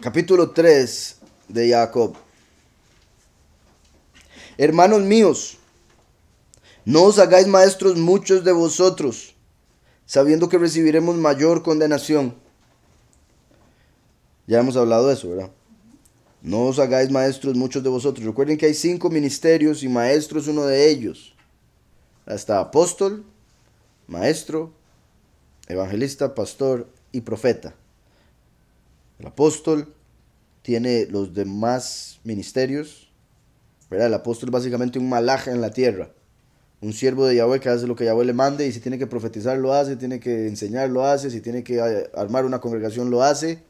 Capítulo 3 de Jacob. Hermanos míos, no os hagáis maestros muchos de vosotros, sabiendo que recibiremos mayor condenación. Ya hemos hablado de eso, ¿verdad? No os hagáis maestros muchos de vosotros. Recuerden que hay cinco ministerios y maestro es uno de ellos. Hasta apóstol, maestro, evangelista, pastor y profeta el apóstol, tiene los demás ministerios, ¿verdad? El apóstol es básicamente un malaja en la tierra, un siervo de Yahweh que hace lo que Yahweh le mande y si tiene que profetizar lo hace, tiene que enseñar lo hace, si tiene que eh, armar una congregación lo hace,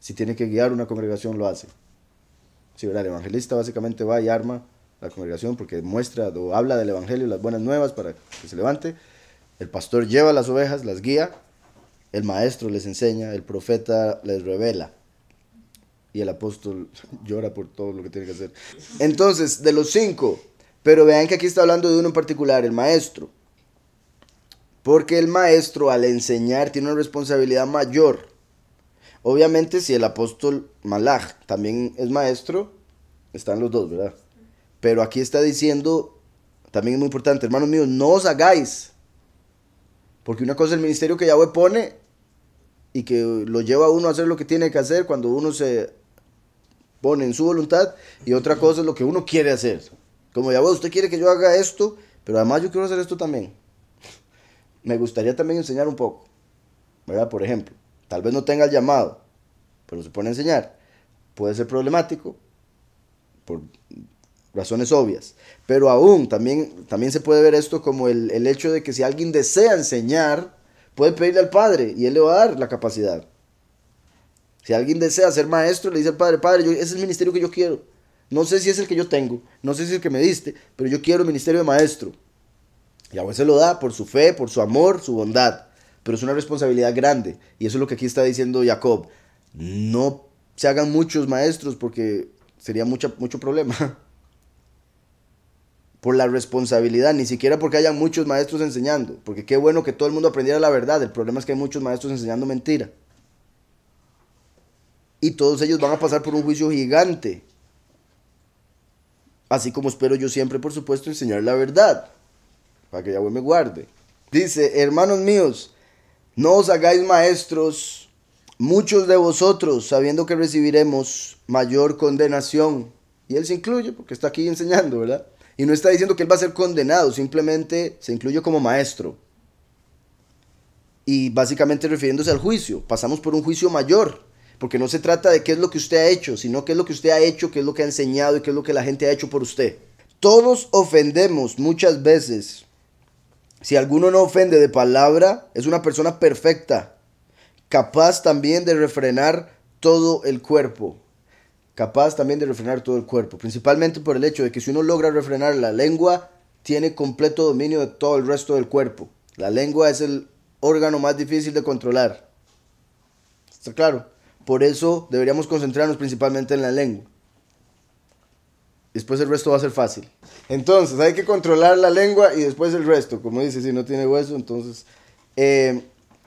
si tiene que guiar una congregación lo hace. El evangelista básicamente va y arma la congregación porque muestra o habla del evangelio, las buenas nuevas para que se levante. El pastor lleva las ovejas, las guía el maestro les enseña, el profeta les revela y el apóstol llora por todo lo que tiene que hacer. Entonces, de los cinco, pero vean que aquí está hablando de uno en particular, el maestro. Porque el maestro al enseñar tiene una responsabilidad mayor. Obviamente si el apóstol Malach también es maestro, están los dos, ¿verdad? Pero aquí está diciendo, también es muy importante, hermanos míos, no os hagáis. Porque una cosa del ministerio que Yahweh pone y que lo lleva a uno a hacer lo que tiene que hacer cuando uno se pone en su voluntad y otra cosa es lo que uno quiere hacer. Como ya, bueno, usted quiere que yo haga esto, pero además yo quiero hacer esto también. Me gustaría también enseñar un poco, ¿verdad? Por ejemplo, tal vez no tenga el llamado, pero se pone a enseñar. Puede ser problemático por razones obvias, pero aún también, también se puede ver esto como el, el hecho de que si alguien desea enseñar, Puede pedirle al Padre y Él le va a dar la capacidad. Si alguien desea ser maestro, le dice al Padre, Padre, yo, ese es el ministerio que yo quiero. No sé si es el que yo tengo, no sé si es el que me diste, pero yo quiero el ministerio de maestro. Y a se lo da por su fe, por su amor, su bondad. Pero es una responsabilidad grande. Y eso es lo que aquí está diciendo Jacob. No se hagan muchos maestros porque sería mucho problema. por la responsabilidad, ni siquiera porque haya muchos maestros enseñando, porque qué bueno que todo el mundo aprendiera la verdad, el problema es que hay muchos maestros enseñando mentira. Y todos ellos van a pasar por un juicio gigante. Así como espero yo siempre, por supuesto, enseñar la verdad, para que Yahweh me guarde. Dice, hermanos míos, no os hagáis maestros muchos de vosotros, sabiendo que recibiremos mayor condenación. Y él se incluye porque está aquí enseñando, ¿verdad? Y no está diciendo que él va a ser condenado, simplemente se incluye como maestro. Y básicamente refiriéndose al juicio, pasamos por un juicio mayor, porque no se trata de qué es lo que usted ha hecho, sino qué es lo que usted ha hecho, qué es lo que ha enseñado y qué es lo que la gente ha hecho por usted. Todos ofendemos muchas veces. Si alguno no ofende de palabra, es una persona perfecta, capaz también de refrenar todo el cuerpo capaz también de refrenar todo el cuerpo, principalmente por el hecho de que si uno logra refrenar la lengua, tiene completo dominio de todo el resto del cuerpo. La lengua es el órgano más difícil de controlar. ¿Está claro? Por eso deberíamos concentrarnos principalmente en la lengua. Después el resto va a ser fácil. Entonces, hay que controlar la lengua y después el resto. Como dice, si no tiene hueso, entonces... Eh,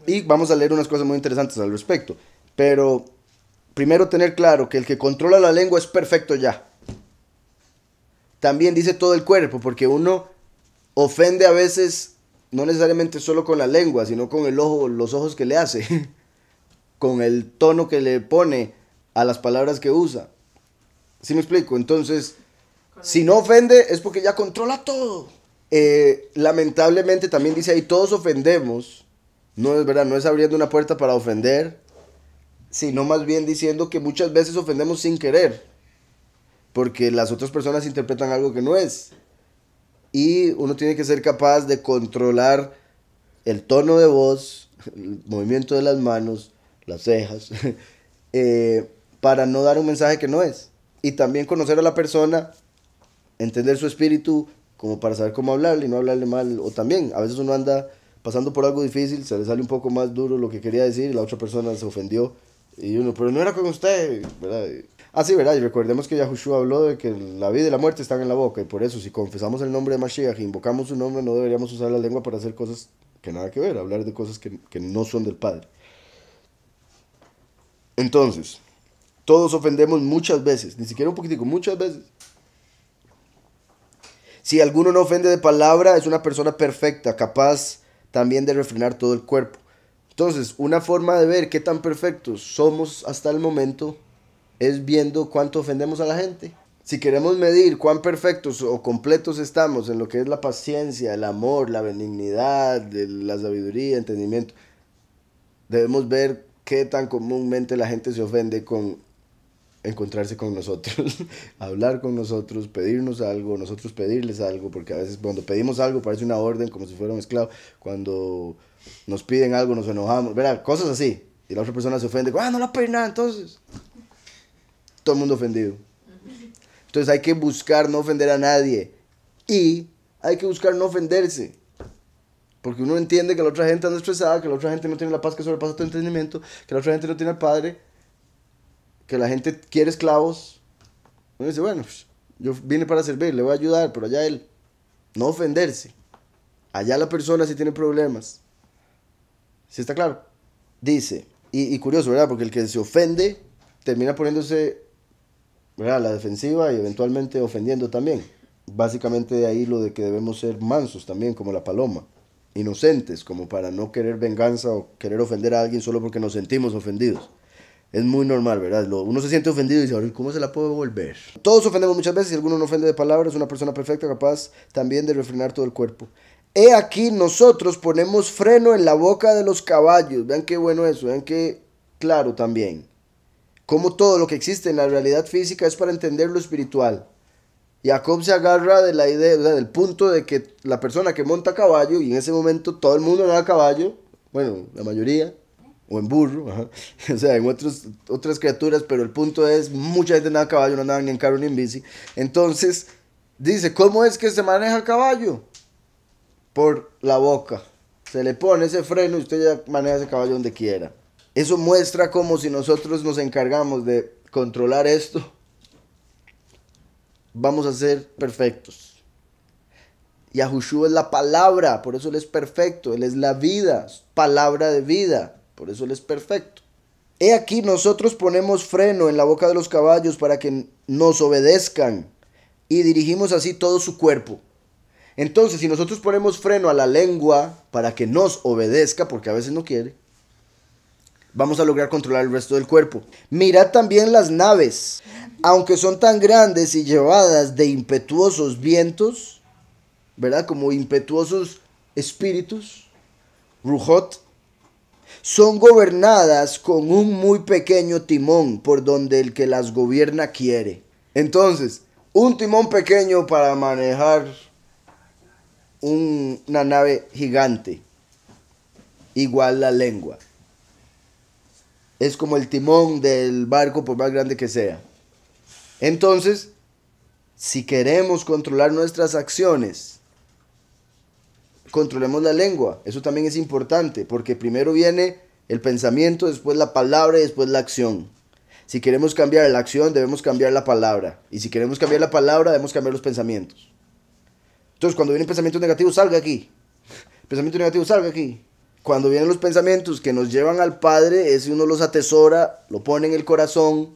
y vamos a leer unas cosas muy interesantes al respecto. Pero primero tener claro que el que controla la lengua es perfecto ya. También dice todo el cuerpo, porque uno ofende a veces, no necesariamente solo con la lengua, sino con el ojo, los ojos que le hace, con el tono que le pone a las palabras que usa. ¿Sí me explico? Entonces, si no ofende es porque ya controla todo. Eh, lamentablemente también dice ahí, todos ofendemos. No es verdad, no es abriendo una puerta para ofender sino más bien diciendo que muchas veces ofendemos sin querer, porque las otras personas interpretan algo que no es. Y uno tiene que ser capaz de controlar el tono de voz, el movimiento de las manos, las cejas, eh, para no dar un mensaje que no es. Y también conocer a la persona, entender su espíritu, como para saber cómo hablarle y no hablarle mal. O también, a veces uno anda pasando por algo difícil, se le sale un poco más duro lo que quería decir y la otra persona se ofendió. Y uno, pero no era con usted, ¿verdad? Ah, sí, ¿verdad? Y recordemos que Yahushua habló de que la vida y la muerte están en la boca, y por eso, si confesamos el nombre de Mashiach e invocamos su nombre, no deberíamos usar la lengua para hacer cosas que nada que ver, hablar de cosas que, que no son del Padre. Entonces, todos ofendemos muchas veces, ni siquiera un poquitico, muchas veces. Si alguno no ofende de palabra, es una persona perfecta, capaz también de refrenar todo el cuerpo. Entonces, una forma de ver qué tan perfectos somos hasta el momento es viendo cuánto ofendemos a la gente. Si queremos medir cuán perfectos o completos estamos en lo que es la paciencia, el amor, la benignidad, la sabiduría, entendimiento, debemos ver qué tan comúnmente la gente se ofende con encontrarse con nosotros, hablar con nosotros, pedirnos algo, nosotros pedirles algo, porque a veces cuando pedimos algo parece una orden como si fuera un esclavo, cuando nos piden algo, nos enojamos, verá, cosas así. Y la otra persona se ofende, ah, no la pena, entonces. Todo el mundo ofendido. Entonces hay que buscar no ofender a nadie. Y hay que buscar no ofenderse. Porque uno entiende que la otra gente anda estresada, que la otra gente no tiene la paz que sobrepasa tu entendimiento, que la otra gente no tiene al padre, que la gente quiere esclavos. Uno dice, bueno, pues, yo vine para servir, le voy a ayudar, pero allá él. No ofenderse. Allá la persona sí tiene problemas. ¿Sí está claro? Dice, y, curioso, ¿verdad? Porque el que se ofende termina poniéndose ¿verdad? la defensiva y eventualmente ofendiendo también. Básicamente de ahí lo de que debemos ser mansos también, como la paloma, inocentes, como para no querer venganza o querer ofender a alguien solo porque nos sentimos ofendidos. Es muy normal, ¿verdad? uno se siente ofendido y dice, ¿cómo se la puedo volver? Todos ofendemos muchas veces y alguno no ofende de palabras. es Una persona perfecta capaz también de refrenar todo el cuerpo. He aquí nosotros ponemos freno en la boca de los caballos. Vean qué bueno eso, vean qué claro también. Como todo lo que existe en la realidad física es para entender lo espiritual. Jacob se agarra de la idea, del punto de que la persona que monta caballo, y en ese momento todo el mundo nada a caballo, bueno, la mayoría, o en burro, o sea, en otras criaturas, pero el punto es, mucha gente nada a caballo, no andaban ni en carro ni en bici. Entonces, dice, ¿cómo es que se maneja el caballo? por la boca. Se le pone ese freno y usted ya maneja ese caballo donde quiera. Eso muestra como si nosotros nos encargamos de controlar esto, vamos a ser perfectos. Yahushua es la palabra, por eso Él es perfecto. Él es la vida, palabra de vida, por eso Él es perfecto. He aquí nosotros ponemos freno en la boca de los caballos para que nos obedezcan y dirigimos así todo su cuerpo. Entonces, si nosotros ponemos freno a la lengua para que nos obedezca, porque a veces no quiere, vamos a lograr controlar el resto del cuerpo. Mirad también las naves. Aunque son tan grandes y llevadas de impetuosos vientos, ¿verdad? Como impetuosos espíritus, Rujot, son gobernadas con un muy pequeño timón por donde el que las gobierna quiere. Entonces, un timón pequeño para manejar una nave gigante, igual la lengua. Es como el timón del barco, por más grande que sea. Entonces, si queremos controlar nuestras acciones, controlemos la lengua. Eso también es importante, porque primero viene el pensamiento, después la palabra y después la acción. Si queremos cambiar la acción, debemos cambiar la palabra. Y si queremos cambiar la palabra, debemos cambiar los pensamientos. Entonces, cuando vienen pensamientos negativos, salga aquí. Pensamiento negativo, salga aquí. Cuando vienen los pensamientos que nos llevan al Padre, es uno los atesora, lo pone en el corazón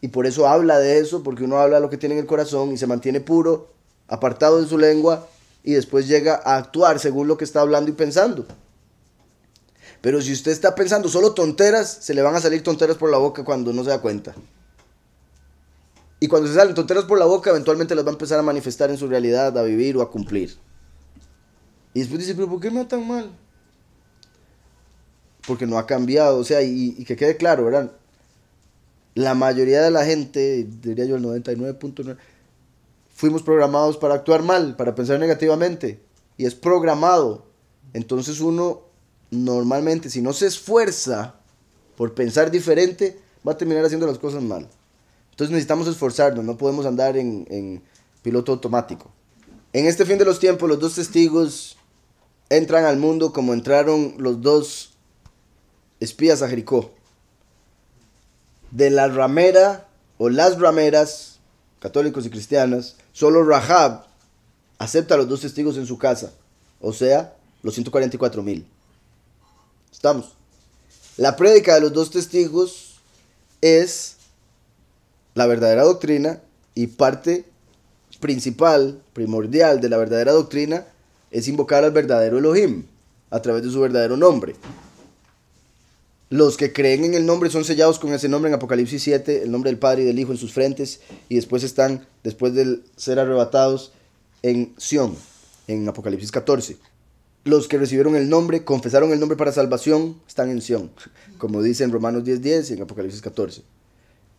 y por eso habla de eso, porque uno habla lo que tiene en el corazón y se mantiene puro, apartado de su lengua y después llega a actuar según lo que está hablando y pensando. Pero si usted está pensando solo tonteras, se le van a salir tonteras por la boca cuando no se da cuenta. Y cuando se salen tonteras por la boca, eventualmente las va a empezar a manifestar en su realidad, a vivir o a cumplir. Y después dice, pero ¿por qué me va tan mal? Porque no ha cambiado, o sea, y, y que quede claro, ¿verdad? La mayoría de la gente, diría yo el 99.9, fuimos programados para actuar mal, para pensar negativamente, y es programado. Entonces uno normalmente, si no se esfuerza por pensar diferente, va a terminar haciendo las cosas mal. Entonces necesitamos esforzarnos, no podemos andar en, piloto automático. En este fin de los tiempos, los dos testigos entran al mundo como entraron los dos espías a Jericó. De la ramera o las rameras, católicos y cristianas, solo Rahab acepta a los dos testigos en su casa, o sea, los 144 mil. Estamos. La prédica de los dos testigos es la verdadera doctrina y parte principal, primordial de la verdadera doctrina es invocar al verdadero Elohim a través de su verdadero nombre. Los que creen en el nombre son sellados con ese nombre en Apocalipsis 7, el nombre del Padre y del Hijo en sus frentes, y después están, después de ser arrebatados, en Sión, en Apocalipsis 14. Los que recibieron el nombre, confesaron el nombre para salvación, están en Sión, como dice en Romanos 10.10 10 y en Apocalipsis 14.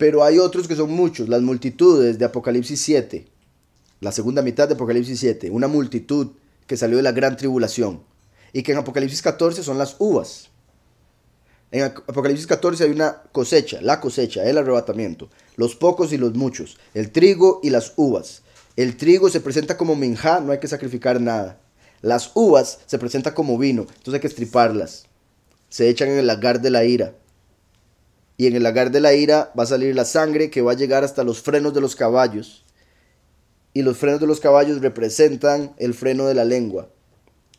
Pero hay otros que son muchos, las multitudes de Apocalipsis 7, la segunda mitad de Apocalipsis 7, una multitud que salió de la gran tribulación, y que en Apocalipsis 14 son las uvas. En Apocalipsis 14 hay una cosecha, la cosecha, el arrebatamiento, los pocos y los muchos, el trigo y las uvas. El trigo se presenta como minja, no hay que sacrificar nada. Las uvas se presentan como vino, entonces hay que estriparlas. Se echan en el lagar de la ira y en el lagar de la ira va a salir la sangre que va a llegar hasta los frenos de los caballos. Y los frenos de los caballos representan el freno de la lengua,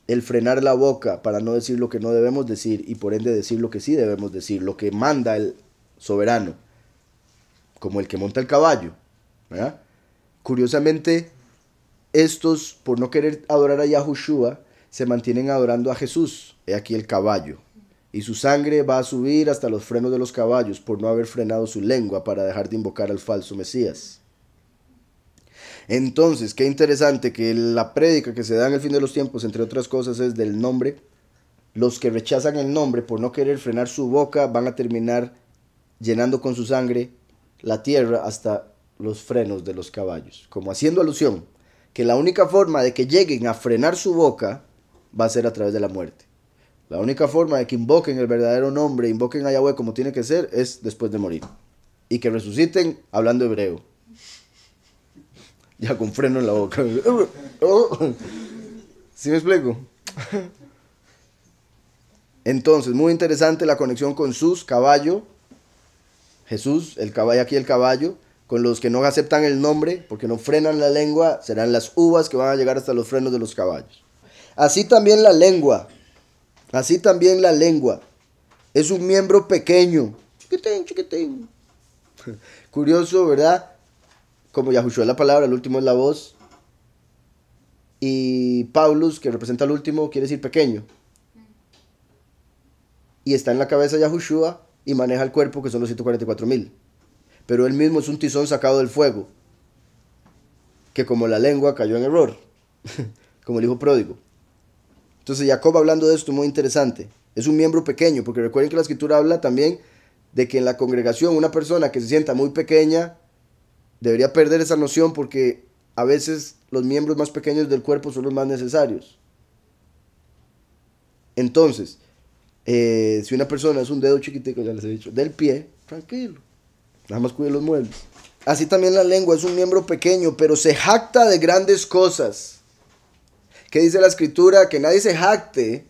el frenar la boca para no decir lo que no debemos decir y por ende decir lo que sí debemos decir, lo que manda el soberano, como el que monta el caballo. Curiosamente, estos, por no querer adorar a Yahushua, se mantienen adorando a Jesús, he aquí el caballo, y su sangre va a subir hasta los frenos de los caballos por no haber frenado su lengua para dejar de invocar al falso Mesías. Entonces, qué interesante que la prédica que se da en el fin de los tiempos, entre otras cosas, es del nombre. Los que rechazan el nombre por no querer frenar su boca van a terminar llenando con su sangre la tierra hasta los frenos de los caballos, como haciendo alusión que la única forma de que lleguen a frenar su boca va a ser a través de la muerte. La única forma de que invoquen el verdadero nombre, invoquen a Yahweh como tiene que ser, es después de morir. Y que resuciten hablando hebreo. Ya con freno en la boca. ¿Sí me explico? Entonces, muy interesante la conexión con sus caballo, Jesús, el caballo aquí el caballo, con los que no aceptan el nombre, porque no frenan la lengua, serán las uvas que van a llegar hasta los frenos de los caballos. Así también la lengua Así también la lengua. Es un miembro pequeño. chiquitín. Curioso, ¿verdad? Como Yahushua es la palabra, el último es la voz. Y Paulus, que representa al último, quiere decir pequeño. Y está en la cabeza de Yahushua y maneja el cuerpo, que son los 144 mil. Pero él mismo es un tizón sacado del fuego, que como la lengua cayó en error, como el hijo pródigo. Entonces Jacob hablando de esto muy interesante. Es un miembro pequeño, porque recuerden que la escritura habla también de que en la congregación una persona que se sienta muy pequeña debería perder esa noción porque a veces los miembros más pequeños del cuerpo son los más necesarios. Entonces, eh, si una persona es un dedo chiquitico, ya les he dicho, del pie, tranquilo, nada más cuide los muebles. Así también la lengua es un miembro pequeño, pero se jacta de grandes cosas. ¿Qué dice la escritura? Que nadie se jacte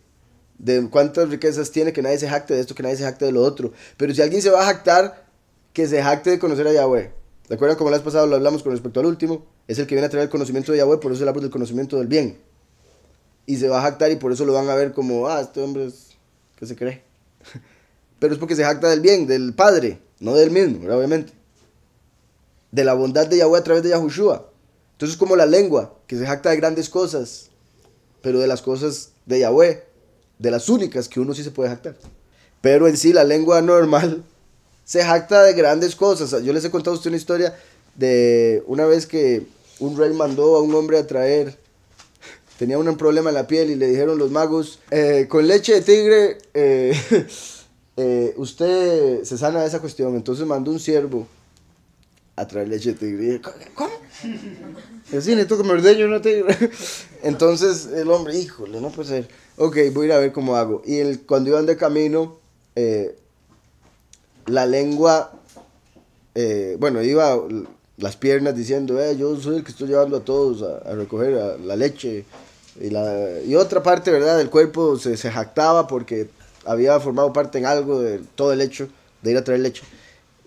de cuántas riquezas tiene, que nadie se jacte de esto, que nadie se jacte de lo otro. Pero si alguien se va a jactar, que se jacte de conocer a Yahweh. ¿De acuerdo? Como la vez pasada lo hablamos con respecto al último. Es el que viene a traer el conocimiento de Yahweh, por eso es el del conocimiento del bien. Y se va a jactar y por eso lo van a ver como, ah, este hombre es... ¿Qué se cree? Pero es porque se jacta del bien, del Padre, no del mismo, obviamente. De la bondad de Yahweh a través de Yahushua. Entonces es como la lengua, que se jacta de grandes cosas, pero de las cosas de Yahweh, de las únicas que uno sí se puede jactar. Pero en sí la lengua normal se jacta de grandes cosas. Yo les he contado a usted una historia de una vez que un rey mandó a un hombre a traer, tenía un problema en la piel y le dijeron los magos, eh, con leche de tigre eh, eh, usted se sana de esa cuestión. Entonces mandó un siervo a traer leche tigre. ¿Cómo? que me ordeño una Entonces el hombre, híjole, no puede ser. Ok, voy a ir a ver cómo hago. Y el, cuando iban de camino, eh, la lengua, eh, bueno, iba las piernas diciendo, eh, yo soy el que estoy llevando a todos a, recoger la leche. Y, la, y otra parte, ¿verdad? Del cuerpo se, se jactaba porque había formado parte en algo de todo el hecho de ir a traer leche.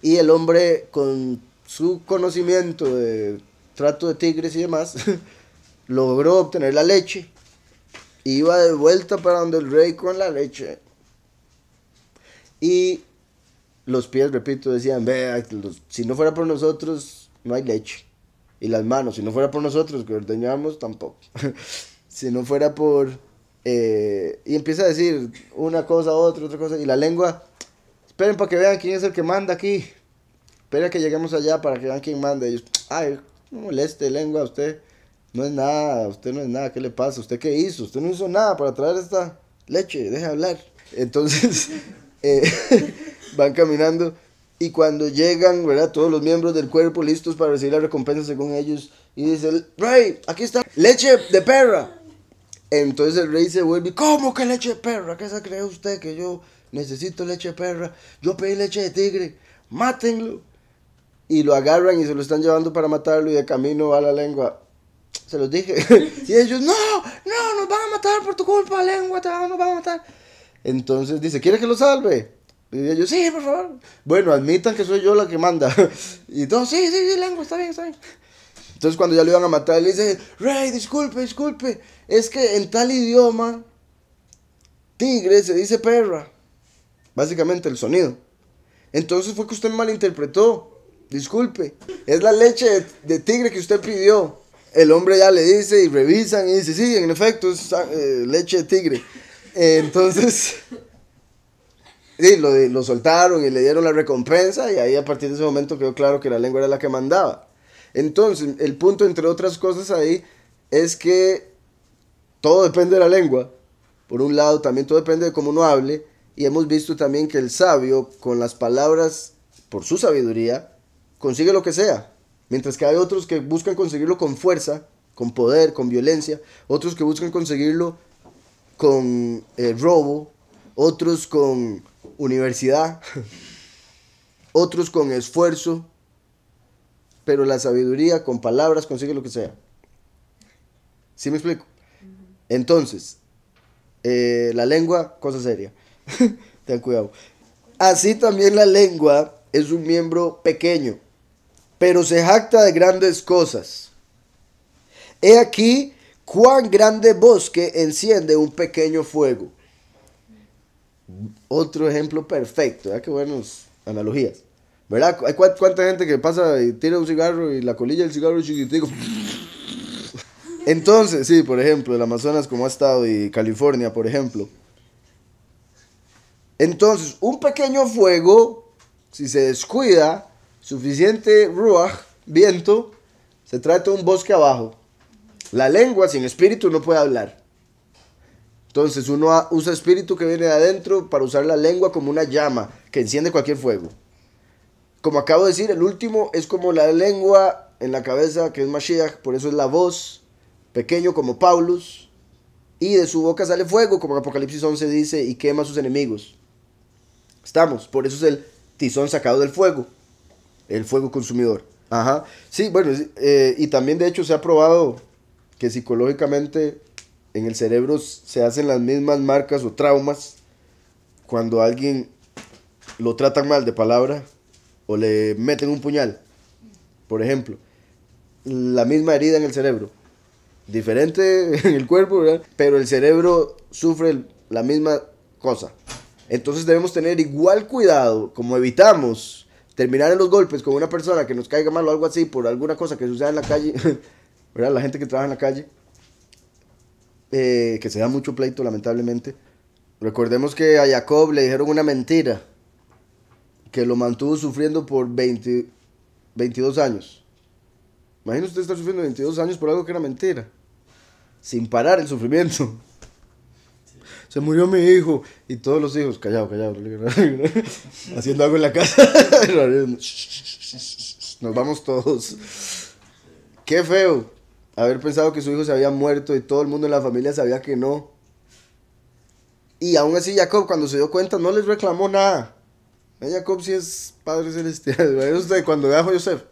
Y el hombre con su conocimiento de trato de tigres y demás, logró obtener la leche. Iba de vuelta para donde el rey con la leche. Y los pies, repito, decían, vea, si no fuera por nosotros, no hay leche. Y las manos, si no fuera por nosotros que ordeñamos, tampoco. si no fuera por... Eh, y empieza a decir una cosa, otra, otra cosa. Y la lengua, esperen para que vean quién es el que manda aquí. Espera que lleguemos allá para que vean quién manda. ellos, ay, no moleste lengua, usted no es nada, usted no es nada, ¿qué le pasa? ¿Usted qué hizo? Usted no hizo nada para traer esta leche, deje hablar. Entonces, eh, van caminando y cuando llegan, ¿verdad? Todos los miembros del cuerpo listos para recibir la recompensa según ellos. Y dice, rey, aquí está leche de perra. Entonces el rey se vuelve, ¿cómo que leche de perra? ¿Qué se cree usted que yo necesito leche de perra? Yo pedí leche de tigre, mátenlo y lo agarran y se lo están llevando para matarlo y de camino va la lengua. Se los dije. y ellos, no, no, nos van a matar por tu culpa, lengua, te van, nos van a matar. Entonces dice, ¿Quieres que lo salve? Y ellos, sí, por favor. Bueno, admitan que soy yo la que manda. y todo sí, sí, sí, lengua, está bien, está bien. Entonces cuando ya lo iban a matar, Él dice, Rey, disculpe, disculpe. Es que en tal idioma, tigre se dice perra. Básicamente el sonido. Entonces fue que usted malinterpretó disculpe, es la leche de, tigre que usted pidió. El hombre ya le dice y revisan y dice, sí, en efecto, es ah, eh, leche de tigre. Eh, entonces, sí, lo, lo soltaron y le dieron la recompensa y ahí a partir de ese momento quedó claro que la lengua era la que mandaba. Entonces, el punto, entre otras cosas ahí, es que todo depende de la lengua. Por un lado, también todo depende de cómo uno hable. Y hemos visto también que el sabio, con las palabras, por su sabiduría, consigue lo que sea. Mientras que hay otros que buscan conseguirlo con fuerza, con poder, con violencia, otros que buscan conseguirlo con eh, robo, otros con universidad, otros con esfuerzo, pero la sabiduría con palabras consigue lo que sea. ¿Sí me explico? Entonces, eh, la lengua, cosa seria. Ten cuidado. Así también la lengua es un miembro pequeño pero se jacta de grandes cosas. He aquí cuán grande bosque enciende un pequeño fuego. Otro ejemplo perfecto, ¿verdad? que buenas analogías. ¿Verdad? Hay cuánta gente que pasa y tira un cigarro y la colilla del cigarro es chiquitico. Entonces, sí, por ejemplo, el Amazonas como ha estado y California, por ejemplo. Entonces, un pequeño fuego, si se descuida, suficiente ruach, viento, se trata de un bosque abajo. La lengua sin espíritu no puede hablar. Entonces uno usa espíritu que viene de adentro para usar la lengua como una llama que enciende cualquier fuego. Como acabo de decir, el último es como la lengua en la cabeza, que es Mashiach, por eso es la voz, pequeño como Paulus, y de su boca sale fuego, como en Apocalipsis 11 dice, y quema a sus enemigos. Estamos, por eso es el tizón sacado del fuego. El fuego consumidor. Ajá. Sí, bueno, eh, y también de hecho se ha probado que psicológicamente en el cerebro se hacen las mismas marcas o traumas cuando alguien lo tratan mal de palabra o le meten un puñal, por ejemplo. La misma herida en el cerebro. Diferente en el cuerpo, Pero el cerebro sufre la misma cosa. Entonces debemos tener igual cuidado como evitamos terminar en los golpes con una persona que nos caiga mal o algo así por alguna cosa que suceda en la calle, ¿verdad? La gente que trabaja en la calle, eh, que se da mucho pleito, lamentablemente. Recordemos que a Jacob le dijeron una mentira que lo mantuvo sufriendo por 22 años. Imagínese usted estar sufriendo 22 años por algo que era mentira, sin parar el sufrimiento se murió mi hijo. Y todos los hijos, callado, callado, haciendo algo en la casa. Nos vamos todos. Qué feo haber pensado que su hijo se había muerto y todo el mundo en la familia sabía que no. Y aún así Jacob cuando se dio cuenta no les reclamó nada. Jacob sí es Padre Celestial. ¿Ve usted cuando ve a Joseph?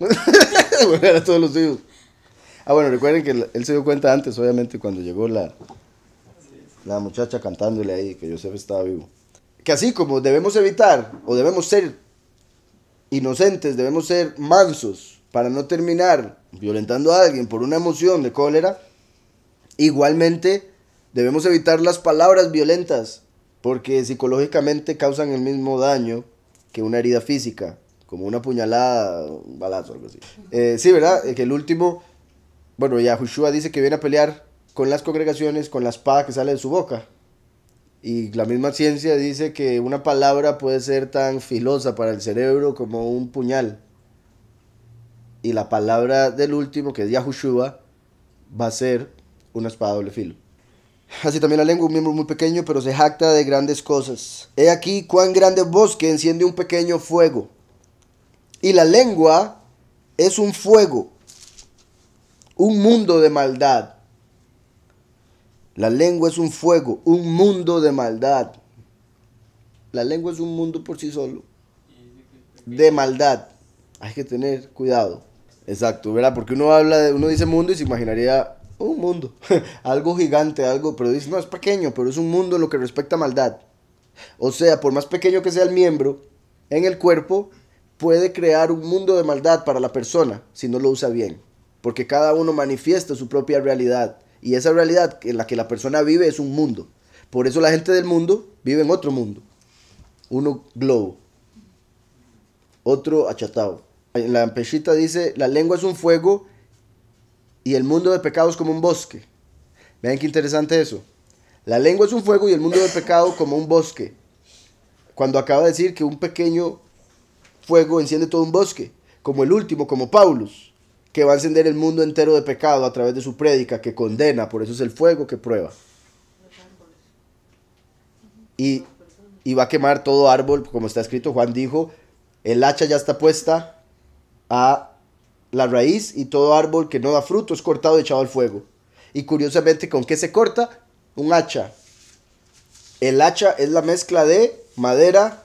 a todos los hijos. Ah, bueno, recuerden que él se dio cuenta antes, obviamente, cuando llegó la, la muchacha cantándole ahí que Joseph estaba vivo. Que así como debemos evitar o debemos ser inocentes, debemos ser mansos para no terminar violentando a alguien por una emoción de cólera, igualmente debemos evitar las palabras violentas porque psicológicamente causan el mismo daño que una herida física, como una puñalada, un balazo, algo así. Eh, sí, ¿verdad? Eh, que el último, bueno, Yahushua dice que viene a pelear con las congregaciones con la espada que sale de su boca. Y la misma ciencia dice que una palabra puede ser tan filosa para el cerebro como un puñal. Y la palabra del último, que es Yahushua, va a ser una espada doble filo. Así también la lengua, un miembro muy pequeño, pero se jacta de grandes cosas. He aquí cuán grande bosque enciende un pequeño fuego. Y la lengua es un fuego, un mundo de maldad. La lengua es un fuego, un mundo de maldad. La lengua es un mundo por sí solo. De maldad. Hay que tener cuidado. Exacto, ¿verdad? Porque uno habla de, uno dice mundo y se imaginaría un mundo, algo gigante, algo, pero dice, no, es pequeño, pero es un mundo en lo que respecta a maldad. O sea, por más pequeño que sea el miembro, en el cuerpo puede crear un mundo de maldad para la persona si no lo usa bien, porque cada uno manifiesta su propia realidad. Y esa realidad en la que la persona vive es un mundo. Por eso la gente del mundo vive en otro mundo. Uno globo, otro achatado. la pechita dice, la lengua es un fuego y el mundo de pecados como un bosque. Vean qué interesante eso. La lengua es un fuego y el mundo de pecado como un bosque. Cuando acaba de decir que un pequeño fuego enciende todo un bosque, como el último, como Paulus que va a encender el mundo entero de pecado a través de su prédica, que condena, por eso es el fuego que prueba. Y, va a quemar todo árbol, como está escrito, Juan dijo, el hacha ya está puesta a la raíz y todo árbol que no da fruto es cortado y echado al fuego. Y curiosamente, ¿con qué se corta? Un hacha. El hacha es la mezcla de madera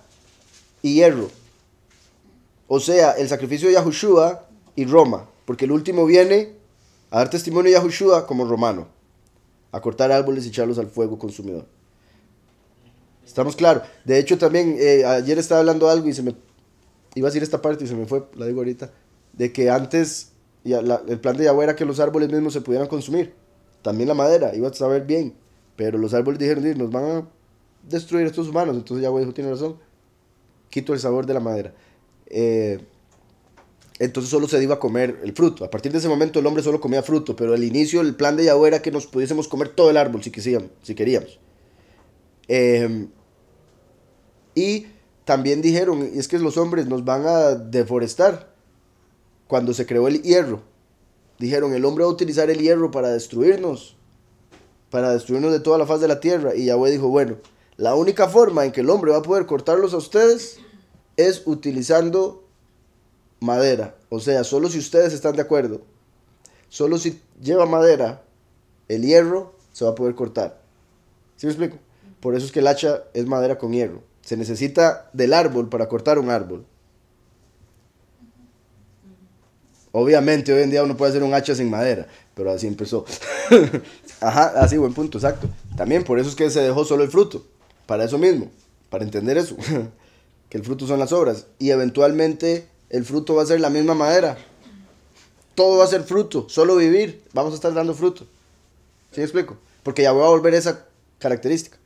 y hierro. O sea, el sacrificio de Yahushua y Roma porque el último viene a dar testimonio a Yahushua como romano, a cortar árboles y echarlos al fuego consumidor. Estamos claros. De hecho, también eh, ayer estaba hablando algo y se me iba a decir esta parte y se me fue, la digo ahorita, de que antes ya, el plan de Yahweh era que los árboles mismos se pudieran consumir, también la madera, iba a saber bien, pero los árboles dijeron, nos van a destruir estos humanos, entonces Yahweh dijo, tiene razón, quito el sabor de la madera. Eh, entonces solo se iba a comer el fruto. A partir de ese momento el hombre solo comía fruto, pero al inicio el plan de Yahweh era que nos pudiésemos comer todo el árbol si, quisíamos, si queríamos. Em, y también dijeron, Y es que los hombres nos van a deforestar. Cuando se creó el hierro, dijeron, el hombre va a utilizar el hierro para destruirnos, para destruirnos de toda la faz de la tierra. Y Yahweh dijo, bueno, la única forma en que el hombre va a poder cortarlos a ustedes es utilizando madera. O sea, solo si ustedes están de acuerdo. Solo si lleva madera, el hierro se va a poder cortar. ¿Sí me explico? Por eso es que el hacha es madera con hierro. Se necesita del árbol para cortar un árbol. Obviamente, hoy en día uno puede hacer un hacha sin madera, pero así empezó. Ajá, así, buen punto, exacto. También por eso es que se dejó solo el fruto. Para eso mismo, para entender eso. que el fruto son las obras. Y eventualmente el fruto va a ser la misma madera. Todo va a ser fruto, solo vivir, vamos a estar dando fruto. ¿Sí me explico? Porque ya voy a volver esa característica.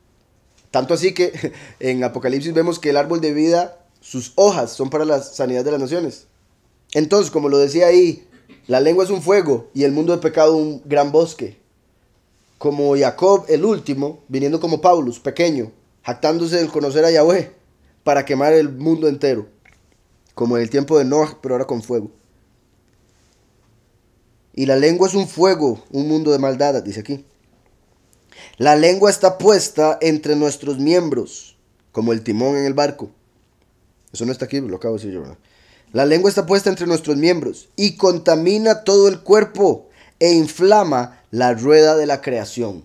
Tanto así que en Apocalipsis vemos que el árbol de vida, sus hojas son para la sanidad de las naciones. Entonces, como lo decía ahí, la lengua es un fuego y el mundo de pecado un gran bosque. Como Jacob el último, viniendo como Paulus, pequeño, jactándose del conocer a Yahweh, para quemar el mundo entero como en el tiempo de Noah, pero ahora con fuego. Y la lengua es un fuego, un mundo de maldad, dice aquí. La lengua está puesta entre nuestros miembros, como el timón en el barco. Eso no está aquí, lo acabo de decir yo. La lengua está puesta entre nuestros miembros y contamina todo el cuerpo e inflama la rueda de la creación.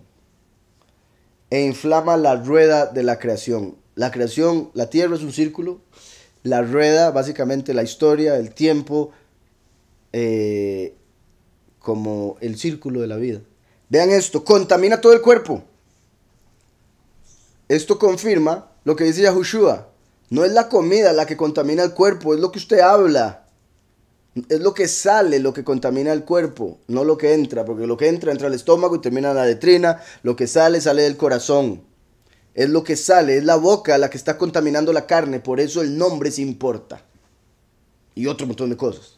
E inflama la rueda de la creación. La creación, la tierra es un círculo la rueda, básicamente la historia, el tiempo, eh, como el círculo de la vida. Vean esto, contamina todo el cuerpo. Esto confirma lo que dice Yahushua. No es la comida la que contamina el cuerpo, es lo que usted habla. Es lo que sale lo que contamina el cuerpo, no lo que entra, porque lo que entra entra al estómago y termina en la letrina, lo que sale sale del corazón es lo que sale, es la boca la que está contaminando la carne, por eso el nombre se importa. Y otro montón de cosas.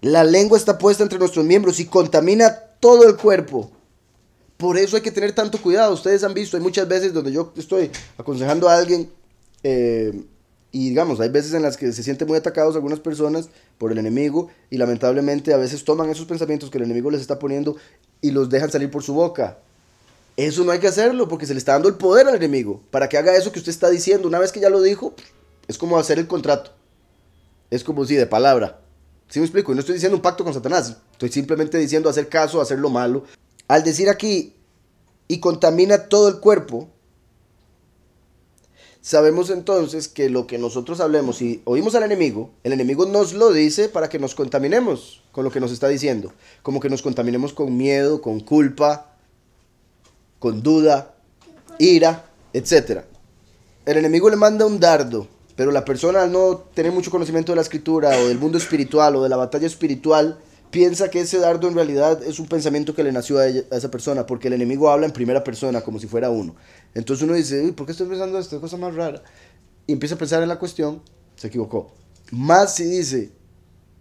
La lengua está puesta entre nuestros miembros y contamina todo el cuerpo. Por eso hay que tener tanto cuidado. Ustedes han visto, hay muchas veces donde yo estoy aconsejando a alguien eh, y digamos, hay veces en las que se sienten muy atacados algunas personas por el enemigo y lamentablemente a veces toman esos pensamientos que el enemigo les está poniendo y los dejan salir por su boca. Eso no hay que hacerlo porque se le está dando el poder al enemigo para que haga eso que usted está diciendo. Una vez que ya lo dijo, es como hacer el contrato. Es como si de palabra. ¿Sí me explico? Y no estoy diciendo un pacto con Satanás. Estoy simplemente diciendo hacer caso, hacer lo malo. Al decir aquí, y contamina todo el cuerpo, sabemos entonces que lo que nosotros hablemos y oímos al enemigo, el enemigo nos lo dice para que nos contaminemos con lo que nos está diciendo. Como que nos contaminemos con miedo, con culpa, con duda, ira, etc. El enemigo le manda un dardo, pero la persona al no tiene mucho conocimiento de la escritura o del mundo espiritual o de la batalla espiritual, piensa que ese dardo en realidad es un pensamiento que le nació a, esa persona, porque el enemigo habla en primera persona, como si fuera uno. Entonces uno dice, ¿por qué estoy pensando esta cosa más rara? Y empieza a pensar en la cuestión, se equivocó. Más si dice,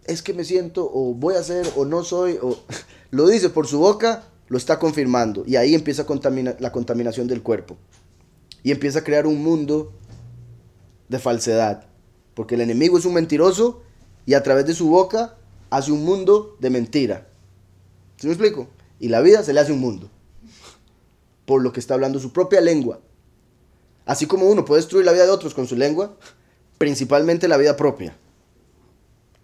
es que me siento, o voy a ser, o no soy, o lo dice por su boca, lo está confirmando y ahí empieza la contaminación del cuerpo y empieza a crear un mundo de falsedad, porque el enemigo es un mentiroso y a través de su boca hace un mundo de mentira. ¿Sí me explico? Y la vida se le hace un mundo, por lo que está hablando su propia lengua. Así como uno puede destruir la vida de otros con su lengua, principalmente la vida propia.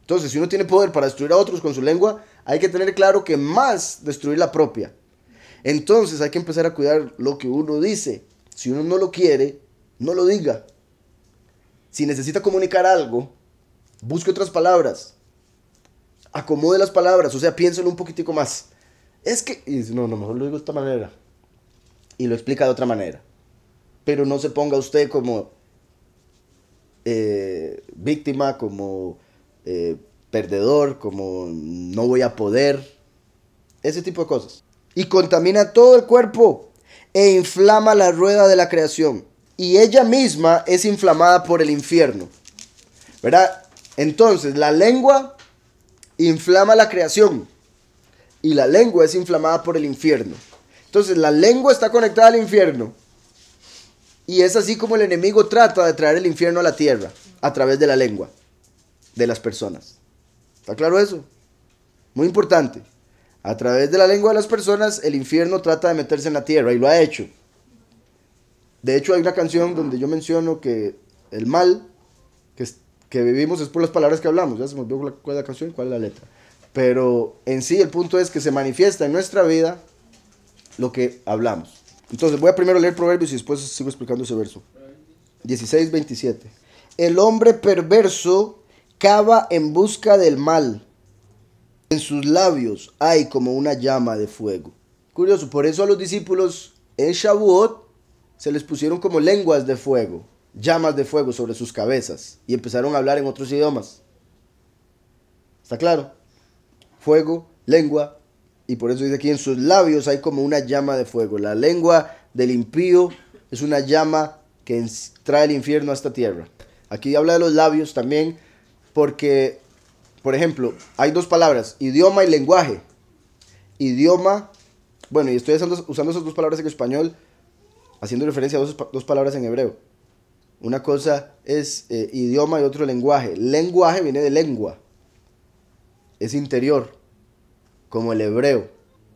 Entonces, si uno tiene poder para destruir a otros con su lengua, hay que tener claro que más destruir la propia. Entonces hay que empezar a cuidar lo que uno dice. Si uno no lo quiere, no lo diga. Si necesita comunicar algo, busque otras palabras. Acomode las palabras, o sea, piénselo un poquitico más. Es que, y dice, no, no, mejor lo digo de esta manera. Y lo explica de otra manera. Pero no se ponga usted como eh, víctima, como eh, perdedor, como no voy a poder, ese tipo de cosas. Y contamina todo el cuerpo e inflama la rueda de la creación. Y ella misma es inflamada por el infierno. ¿Verdad? Entonces, la lengua inflama la creación. Y la lengua es inflamada por el infierno. Entonces, la lengua está conectada al infierno. Y es así como el enemigo trata de traer el infierno a la tierra a través de la lengua de las personas. ¿Está claro eso? Muy importante. A través de la lengua de las personas, el infierno trata de meterse en la tierra y lo ha hecho. De hecho, hay una canción donde yo menciono que el mal que, que vivimos es por las palabras que hablamos. Ya se me olvidó cuál es la canción y cuál es la letra. Pero en sí, el punto es que se manifiesta en nuestra vida lo que hablamos. Entonces, voy a primero leer Proverbios y después sigo explicando ese verso. 16, 27. El hombre perverso cava en busca del mal. En sus labios hay como una llama de fuego. Curioso, por eso a los discípulos en Shavuot se les pusieron como lenguas de fuego, llamas de fuego sobre sus cabezas y empezaron a hablar en otros idiomas. ¿Está claro? Fuego, lengua, y por eso dice aquí en sus labios hay como una llama de fuego. La lengua del impío es una llama que trae el infierno a esta tierra. Aquí habla de los labios también, porque, por ejemplo, hay dos palabras, idioma y lenguaje. Idioma, bueno, y estoy usando, esas dos palabras en español, haciendo referencia a dos, dos palabras en hebreo. Una cosa es eh, idioma y otro lenguaje. Lenguaje viene de lengua. Es interior, como el hebreo.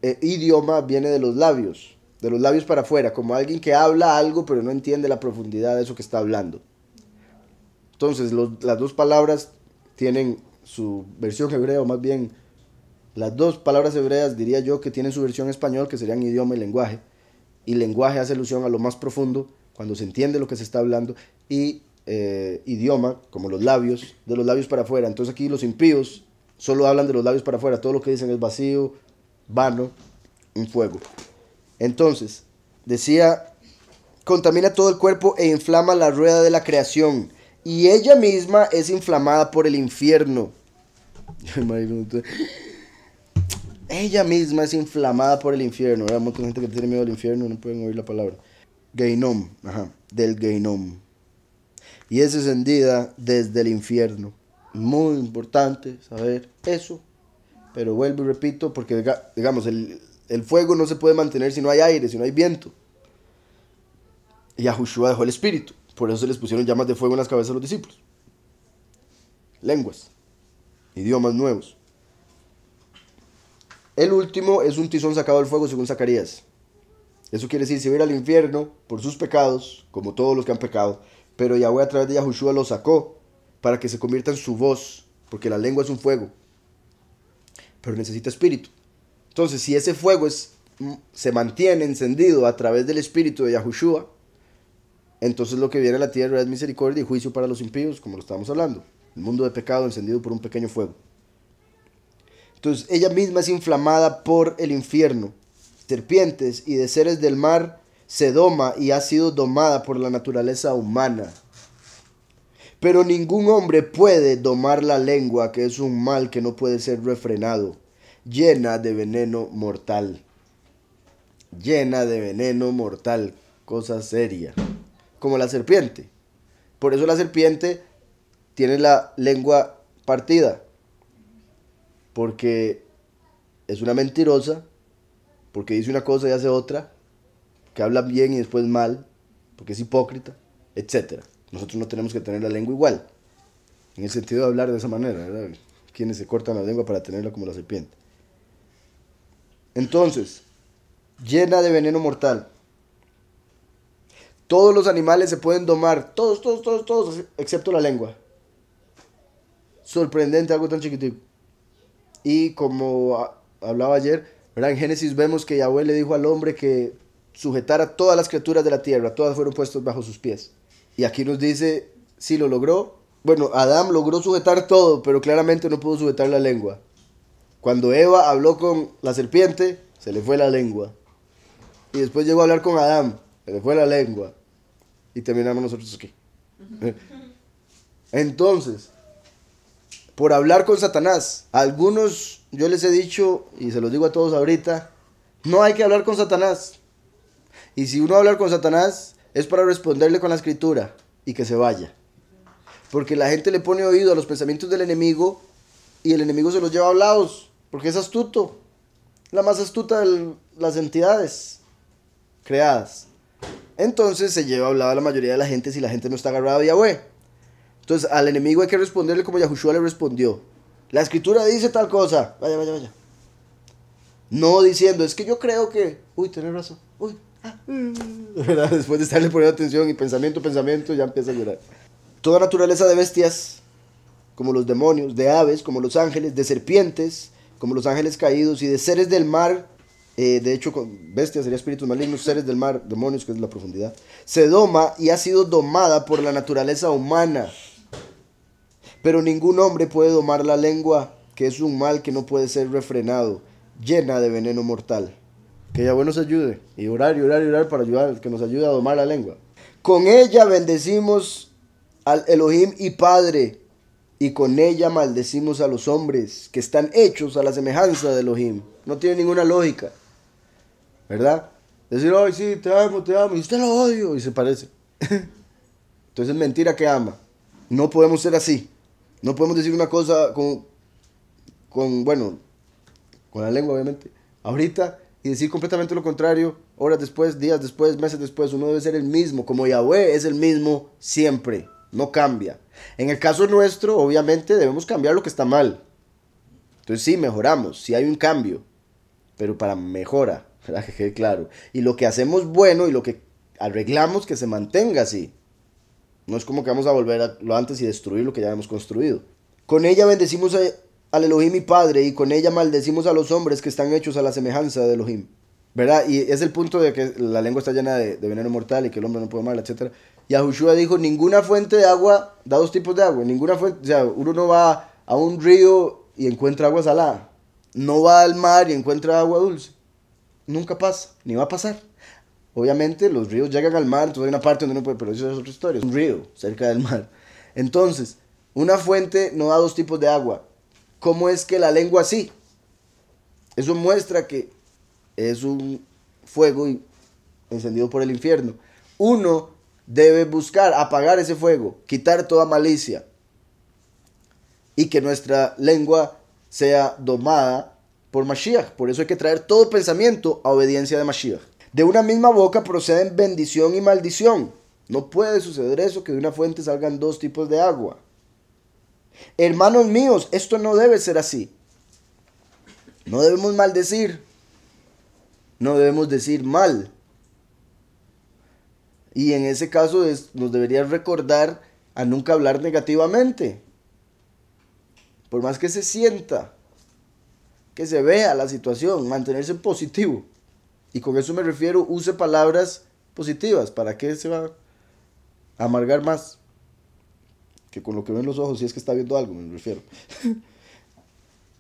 E, idioma viene de los labios, de los labios para afuera, como alguien que habla algo pero no entiende la profundidad de eso que está hablando. Entonces, las dos palabras tienen su versión hebrea, más bien las dos palabras hebreas, diría yo, que tienen su versión español, que serían idioma y lenguaje. Y lenguaje hace alusión a lo más profundo, cuando se entiende lo que se está hablando, y eh, idioma, como los labios, de los labios para afuera. Entonces aquí los impíos solo hablan de los labios para afuera, todo lo que dicen es vacío, vano, un fuego. Entonces, decía, contamina todo el cuerpo e inflama la rueda de la creación y ella misma es inflamada por el infierno. ella misma es inflamada por el infierno. Hay mucha gente que tiene miedo al infierno, no pueden oír la palabra. Gainom, ajá, del Gainom. Y es encendida desde el infierno. Muy importante saber eso. Pero vuelvo y repito, porque digamos, el, el fuego no se puede mantener si no hay aire, si no hay viento. Y Yahushua dejó el espíritu. Por eso se les pusieron llamas de fuego en las cabezas a los discípulos. Lenguas, idiomas nuevos. El último es un tizón sacado del fuego según Zacarías. Eso quiere decir, se va al infierno por sus pecados, como todos los que han pecado, pero Yahweh a través de Yahushua lo sacó para que se convierta en su voz, porque la lengua es un fuego, pero necesita espíritu. Entonces, si ese fuego se mantiene encendido a través del espíritu de Yahushua, entonces lo que viene a la tierra es misericordia y juicio para los impíos, como lo estábamos hablando. El mundo de pecado encendido por un pequeño fuego. Entonces ella misma es inflamada por el infierno, serpientes y de seres del mar se doma y ha sido domada por la naturaleza humana. Pero ningún hombre puede domar la lengua, que es un mal que no puede ser refrenado, llena de veneno mortal. Llena de veneno mortal, cosa seria como la serpiente. Por eso la serpiente tiene la lengua partida, porque es una mentirosa, porque dice una cosa y hace otra, que habla bien y después mal, porque es hipócrita, etc. Nosotros no tenemos que tener la lengua igual, en el sentido de hablar de esa manera, Quienes se cortan la lengua para tenerla como la serpiente. Entonces, llena de veneno mortal. Todos los animales se pueden domar, todos, todos, todos, todos, excepto la lengua. Sorprendente algo tan chiquitito. Y como hablaba ayer, en Génesis vemos que Yahweh le dijo al hombre que sujetara todas las criaturas de la tierra, todas fueron puestas bajo sus pies. Y aquí nos dice, si lo logró, bueno, Adán logró sujetar todo, pero claramente no pudo sujetar la lengua. Cuando Eva habló con la serpiente, se le fue la lengua. Y después llegó a hablar con Adán, se le fue la lengua y terminamos nosotros aquí. Eh. Entonces, por hablar con Satanás, algunos yo les he dicho, y se los digo a todos ahorita, no hay que hablar con Satanás. Y si uno habla con Satanás, es para responderle con la escritura y que se vaya. Porque la gente le pone oído a los pensamientos del enemigo y el enemigo se los lleva hablados, porque es astuto, la más astuta de las entidades creadas. Entonces se lleva a la mayoría de la gente si la gente no está agarrada a Yahweh. Entonces al enemigo hay que responderle como Yahushua le respondió. La escritura dice tal cosa. Vaya, vaya, vaya. No diciendo, es que yo creo que... Uy, tenés razón. Uy. Después de estarle poniendo atención y pensamiento, pensamiento, ya empieza a llorar. Toda naturaleza de bestias, como los demonios, de aves, como los ángeles, de serpientes, como los ángeles caídos y de seres del mar eh, de hecho, con bestias sería espíritus malignos, seres del mar, demonios, que es la profundidad. Se doma y ha sido domada por la naturaleza humana. Pero ningún hombre puede domar la lengua, que es un mal que no puede ser refrenado, llena de veneno mortal. Que bueno nos ayude. Y orar, y orar, y orar para ayudar, que nos ayude a domar la lengua. Con ella bendecimos al Elohim y Padre, y con ella maldecimos a los hombres, que están hechos a la semejanza de Elohim. No tiene ninguna lógica. ¿verdad? Decir, ay, sí, te amo, te amo, y usted lo odio, y se parece. Entonces es mentira que ama. No podemos ser así. No podemos decir una cosa con, con, bueno, con la lengua, obviamente, ahorita, y decir completamente lo contrario, horas después, días después, meses después. Uno debe ser el mismo, como Yahweh es el mismo siempre, no cambia. En el caso nuestro, obviamente, debemos cambiar lo que está mal. Entonces sí, mejoramos, si hay un cambio, pero para mejora claro. Y lo que hacemos bueno y lo que arreglamos que se mantenga así. No es como que vamos a volver a lo antes y destruir lo que ya hemos construido. Con ella bendecimos al Elohim y Padre y con ella maldecimos a los hombres que están hechos a la semejanza de Elohim. ¿Verdad? Y es el punto de que la lengua está llena de, veneno mortal y que el hombre no puede mal etc. Y Ahushua dijo, ninguna fuente de agua, da dos tipos de agua, ninguna fuente, o sea, uno no va a un río y encuentra agua salada, no va al mar y encuentra agua dulce nunca pasa, ni va a pasar. Obviamente los ríos llegan al mar, entonces hay una parte donde no puede, pero eso es otra historia, un río cerca del mar. Entonces, una fuente no da dos tipos de agua. ¿Cómo es que la lengua sí? Eso muestra que es un fuego encendido por el infierno. Uno debe buscar apagar ese fuego, quitar toda malicia y que nuestra lengua sea domada por Mashiach. Por eso hay que traer todo pensamiento a obediencia de Mashiach. De una misma boca proceden bendición y maldición. No puede suceder eso que de una fuente salgan dos tipos de agua. Hermanos míos, esto no debe ser así. No debemos maldecir. No debemos decir mal. Y en ese caso nos debería recordar a nunca hablar negativamente. Por más que se sienta que se vea la situación, mantenerse positivo. Y con eso me refiero, use palabras positivas. ¿Para qué se va a amargar más? Que con lo que ven los ojos, si es que está viendo algo, me refiero.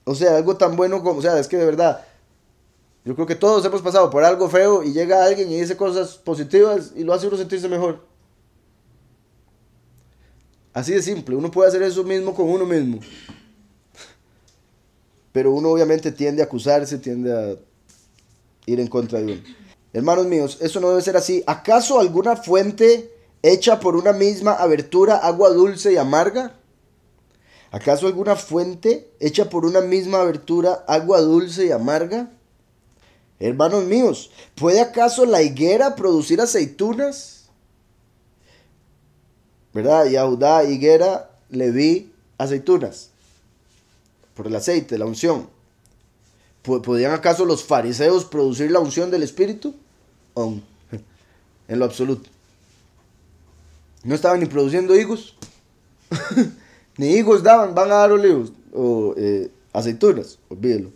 o sea, algo tan bueno como, o sea, es que de verdad, yo creo que todos hemos pasado por algo feo y llega alguien y dice cosas positivas y lo hace uno sentirse mejor. Así de simple, uno puede hacer eso mismo con uno mismo. Pero uno obviamente tiende a acusarse, tiende a ir en contra de uno. Hermanos míos, eso no debe ser así. ¿Acaso alguna fuente hecha por una misma abertura agua dulce y amarga? ¿Acaso alguna fuente hecha por una misma abertura agua dulce y amarga? Hermanos míos, ¿puede acaso la higuera producir aceitunas? ¿Verdad? Yahudá, higuera, le vi aceitunas por el aceite, la unción. ¿Podían acaso los fariseos producir la unción del Espíritu? En lo absoluto. No estaban ni produciendo higos. ni higos daban, van a dar olivos. O eh, aceitunas, olvídelo.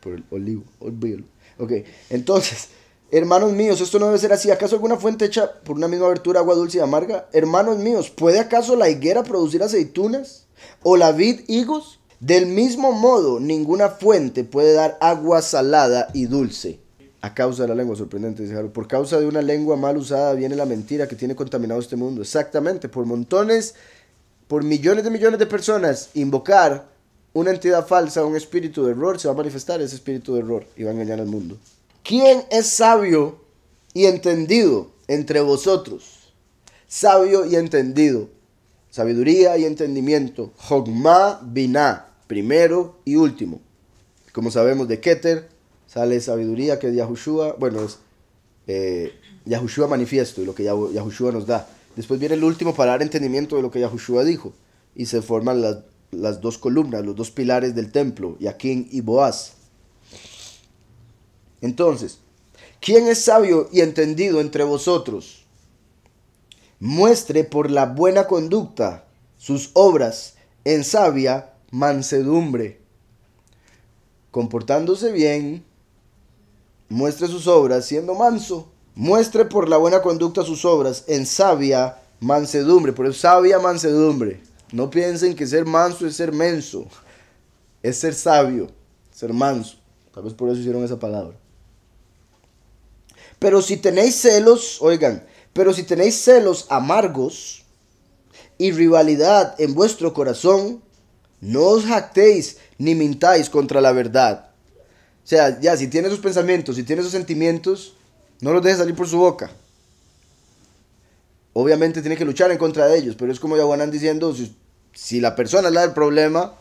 Por el olivo, olvídelo. Ok, entonces, hermanos míos, esto no debe ser así. ¿Acaso alguna fuente hecha por una misma abertura, agua dulce y amarga? Hermanos míos, ¿puede acaso la higuera producir aceitunas? o la vid higos? Del mismo modo, ninguna fuente puede dar agua salada y dulce. A causa de la lengua, sorprendente, Por causa de una lengua mal usada viene la mentira que tiene contaminado este mundo. Exactamente, por montones, por millones de millones de personas, invocar una entidad falsa, un espíritu de error, se va a manifestar ese espíritu de error y va a engañar al mundo. ¿Quién es sabio y entendido entre vosotros? Sabio y entendido sabiduría y entendimiento. Jogma Binah, primero y último. Como sabemos de Keter, sale sabiduría que Yahushua, bueno, es eh, Yahushua manifiesto y lo que Yahushua nos da. Después viene el último para dar entendimiento de lo que Yahushua dijo. Y se forman las, las dos columnas, los dos pilares del templo, Yaquín y Boaz. Entonces, ¿quién es sabio y entendido entre vosotros? muestre por la buena conducta sus obras en sabia mansedumbre. Comportándose bien, muestre sus obras siendo manso. Muestre por la buena conducta sus obras en sabia mansedumbre. Por eso sabia mansedumbre. No piensen que ser manso es ser menso. Es ser sabio, ser manso. Tal vez por eso hicieron esa palabra. Pero si tenéis celos, oigan, pero si tenéis celos amargos y rivalidad en vuestro corazón, no os jactéis ni mintáis contra la verdad. O sea, ya, si tiene esos pensamientos, si tiene esos sentimientos, no los deje salir por su boca. Obviamente tiene que luchar en contra de ellos, pero es como ya van diciendo, si, la persona es la del problema,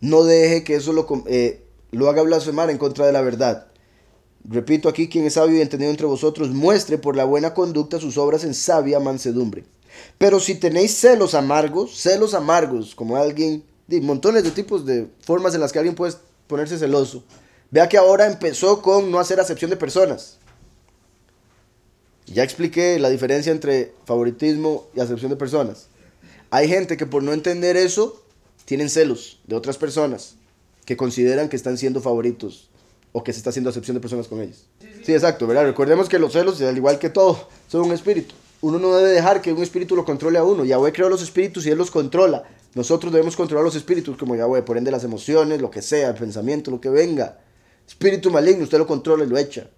no deje que eso lo, eh, lo haga blasfemar en contra de la verdad. Repito aquí, quien es sabio y entendido entre vosotros, muestre por la buena conducta sus obras en sabia mansedumbre. Pero si tenéis celos amargos, celos amargos, como alguien, montones de tipos de formas en las que alguien puede ponerse celoso. Vea que ahora empezó con no hacer acepción de personas. Ya expliqué la diferencia entre favoritismo y acepción de personas. Hay gente que por no entender eso, tienen celos de otras personas que consideran que están siendo favoritos o que se está haciendo acepción de personas con ellos. Sí, exacto, ¿verdad? Recordemos que los celos, al igual que todo, son un espíritu. Uno no debe dejar que un espíritu lo controle a uno. Yahweh creó los espíritus y él los controla. Nosotros debemos controlar los espíritus como Yahweh, por ende las emociones, lo que sea, el pensamiento, lo que venga. Espíritu maligno, usted lo controla y lo echa.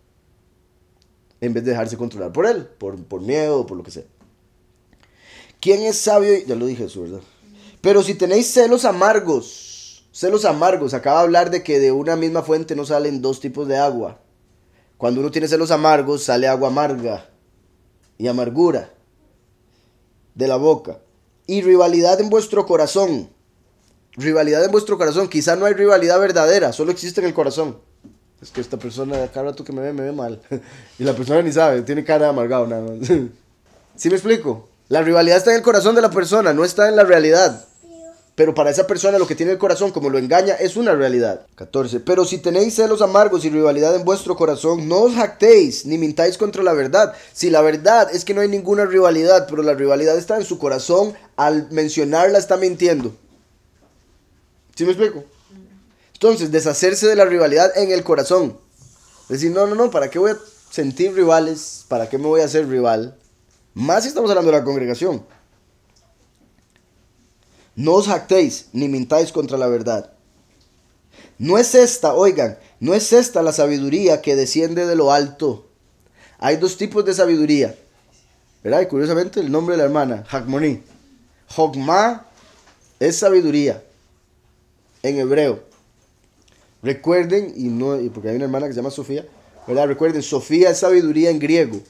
En vez de dejarse controlar por él, por, por miedo, por lo que sea. ¿Quién es sabio? Ya lo dije eso, ¿verdad? Pero si tenéis celos amargos, Celos amargos. Acaba de hablar de que de una misma fuente no salen dos tipos de agua. Cuando uno tiene celos amargos, sale agua amarga y amargura de la boca. Y rivalidad en vuestro corazón. Rivalidad en vuestro corazón. Quizá no hay rivalidad verdadera, solo existe en el corazón. Es que esta persona, cada rato que me ve, me ve mal. y la persona ni sabe, tiene cara de amargado ¿Sí me explico? La rivalidad está en el corazón de la persona, no está en la realidad pero para esa persona lo que tiene el corazón, como lo engaña, es una realidad. 14. Pero si tenéis celos amargos y rivalidad en vuestro corazón, no os jactéis ni mintáis contra la verdad. Si la verdad es que no hay ninguna rivalidad, pero la rivalidad está en su corazón, al mencionarla está mintiendo. ¿Sí me explico? Entonces, deshacerse de la rivalidad en el corazón. Decir, no, no, no, ¿para qué voy a sentir rivales? ¿Para qué me voy a hacer rival? Más si estamos hablando de la congregación. No os jactéis ni mintáis contra la verdad. No es esta, oigan, no es esta la sabiduría que desciende de lo alto. Hay dos tipos de sabiduría. ¿Verdad? Y curiosamente el nombre de la hermana, jacmoní Hogma es sabiduría en hebreo. Recuerden, y no, porque hay una hermana que se llama Sofía, ¿verdad? Recuerden, Sofía es sabiduría en griego.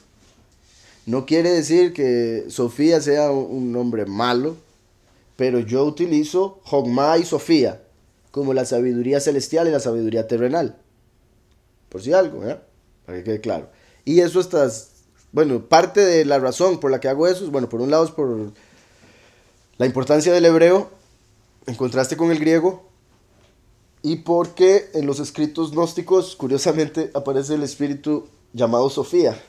No quiere decir que Sofía sea un nombre malo, pero yo utilizo Jogma y Sofía como la sabiduría celestial y la sabiduría terrenal. Por si algo, ¿eh? Para que quede claro. Y eso estás, bueno, parte de la razón por la que hago eso, es, bueno, por un lado es por la importancia del hebreo en contraste con el griego y porque en los escritos gnósticos curiosamente aparece el espíritu llamado Sofía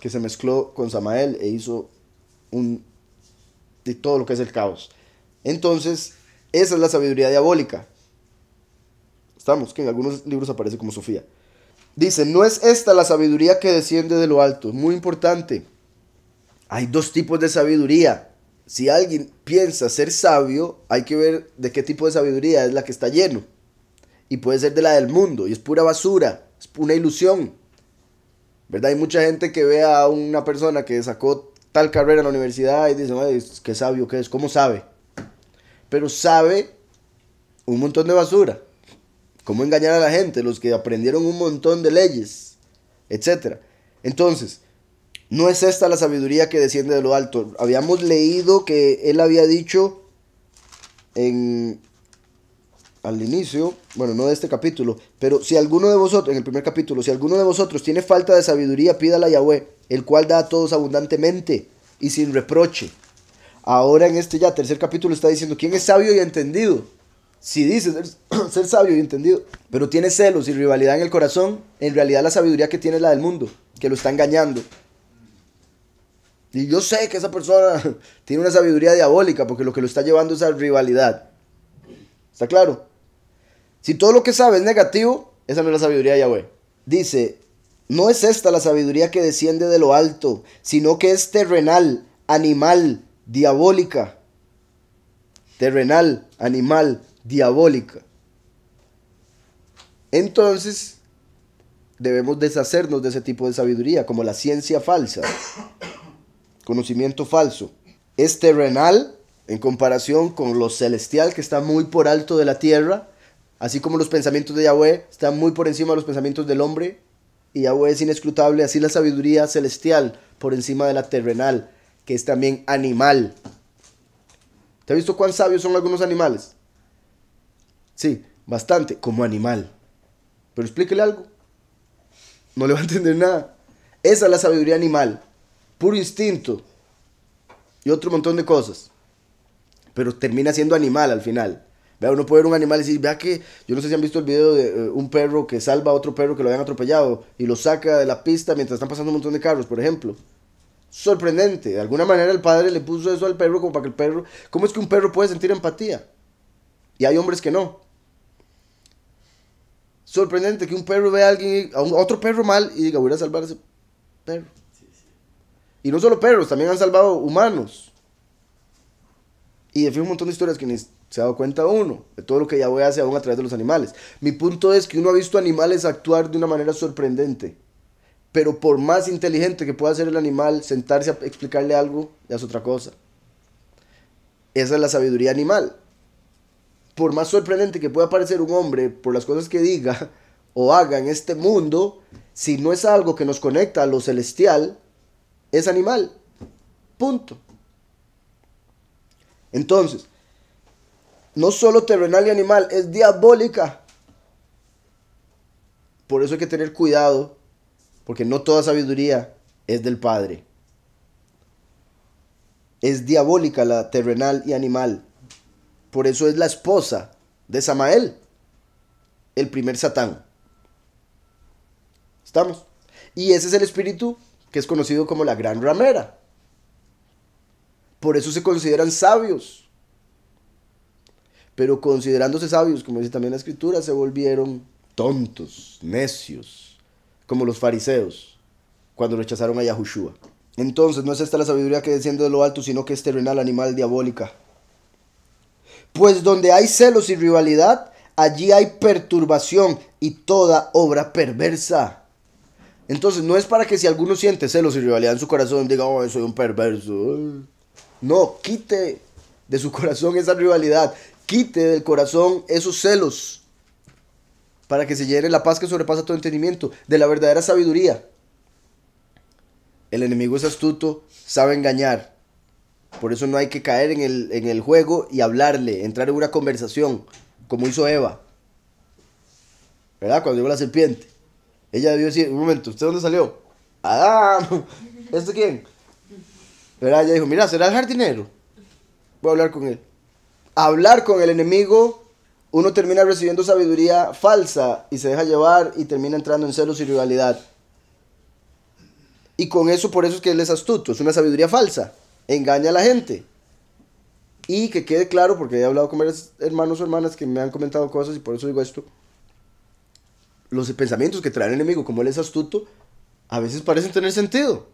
que se mezcló con Samael e hizo un de todo lo que es el caos. Entonces, esa es la sabiduría diabólica. Estamos, que en algunos libros aparece como Sofía. Dice, no es esta la sabiduría que desciende de lo alto. Muy importante. Hay dos tipos de sabiduría. Si alguien piensa ser sabio, hay que ver de qué tipo de sabiduría es la que está lleno. Y puede ser de la del mundo, y es pura basura, es una ilusión. ¿Verdad? Hay mucha gente que ve a una persona que sacó carrera en la universidad y dice que qué sabio que es, ¿cómo sabe? Pero sabe un montón de basura. ¿Cómo engañar a la gente? Los que aprendieron un montón de leyes, etc. Entonces, no es esta la sabiduría que desciende de lo alto. Habíamos leído que él había dicho en al inicio, bueno, no de este capítulo, pero si alguno de vosotros, en el primer capítulo, si alguno de vosotros tiene falta de sabiduría, pídala a Yahweh, el cual da a todos abundantemente y sin reproche. Ahora en este ya tercer capítulo está diciendo, ¿quién es sabio y entendido? Si dice ser, ser, sabio y entendido, pero tiene celos y rivalidad en el corazón, en realidad la sabiduría que tiene es la del mundo, que lo está engañando. Y yo sé que esa persona tiene una sabiduría diabólica, porque lo que lo está llevando es a rivalidad. ¿Está claro? Si todo lo que sabe es negativo, esa no es la sabiduría de Yahweh. Dice, no es esta la sabiduría que desciende de lo alto, sino que es terrenal, animal, diabólica. Terrenal, animal, diabólica. Entonces, debemos deshacernos de ese tipo de sabiduría, como la ciencia falsa, conocimiento falso. Es terrenal, en comparación con lo celestial que está muy por alto de la tierra, así como los pensamientos de Yahweh están muy por encima de los pensamientos del hombre, y Yahweh es inescrutable, así la sabiduría celestial por encima de la terrenal, que es también animal. ¿Te has visto cuán sabios son algunos animales? Sí, bastante, como animal. Pero explíquele algo. No le va a entender nada. Esa es la sabiduría animal, puro instinto y otro montón de cosas pero termina siendo animal al final. Vea, uno puede ver un animal y decir, vea que, yo no sé si han visto el video de eh, un perro que salva a otro perro que lo habían atropellado y lo saca de la pista mientras están pasando un montón de carros, por ejemplo. Sorprendente, de alguna manera el padre le puso eso al perro como para que el perro, ¿cómo es que un perro puede sentir empatía? Y hay hombres que no. Sorprendente que un perro vea a alguien, a, a otro perro mal y diga, voy a salvar a ese perro. Y no solo perros, también han salvado humanos y define un montón de historias que ni se ha dado cuenta uno, de todo lo que ya voy hacer aún a través de los animales. Mi punto es que uno ha visto animales actuar de una manera sorprendente, pero por más inteligente que pueda ser el animal, sentarse a explicarle algo ya es otra cosa. Esa es la sabiduría animal. Por más sorprendente que pueda parecer un hombre por las cosas que diga o haga en este mundo, si no es algo que nos conecta a lo celestial, es animal. Punto. Entonces, no solo terrenal y animal, es diabólica. Por eso hay que tener cuidado, porque no toda sabiduría es del Padre. Es diabólica la terrenal y animal. Por eso es la esposa de Samael, el primer Satán. ¿Estamos? Y ese es el espíritu que es conocido como la gran ramera. Por eso se consideran sabios. Pero considerándose sabios, como dice también la escritura, se volvieron tontos, necios, como los fariseos, cuando rechazaron a Yahushua. Entonces no es esta la sabiduría que desciende de lo alto, sino que es terrenal, animal, diabólica. Pues donde hay celos y rivalidad, allí hay perturbación y toda obra perversa. Entonces no es para que si alguno siente celos y rivalidad en su corazón, diga, oh, soy un perverso no, quite de su corazón esa rivalidad, quite del corazón esos celos, para que se llene la paz que sobrepasa todo entendimiento, de la verdadera sabiduría. El enemigo es astuto, sabe engañar. Por eso no hay que caer en el, juego y hablarle, entrar en una conversación, como hizo Eva. ¿Verdad? Cuando llegó la serpiente. Ella debió decir, un momento, ¿usted dónde salió? Adán. ¿Esto quién? Pero Ella dijo, mira, será el jardinero. Voy a hablar con él. Hablar con el enemigo, uno termina recibiendo sabiduría falsa y se deja llevar y termina entrando en celos y rivalidad. Y con eso, por eso es que él es astuto, es una sabiduría falsa. Engaña a la gente. Y que quede claro, porque he hablado con varios hermanos o hermanas que me han comentado cosas y por eso digo esto. Los pensamientos que trae el enemigo, como él es astuto, a veces parecen tener sentido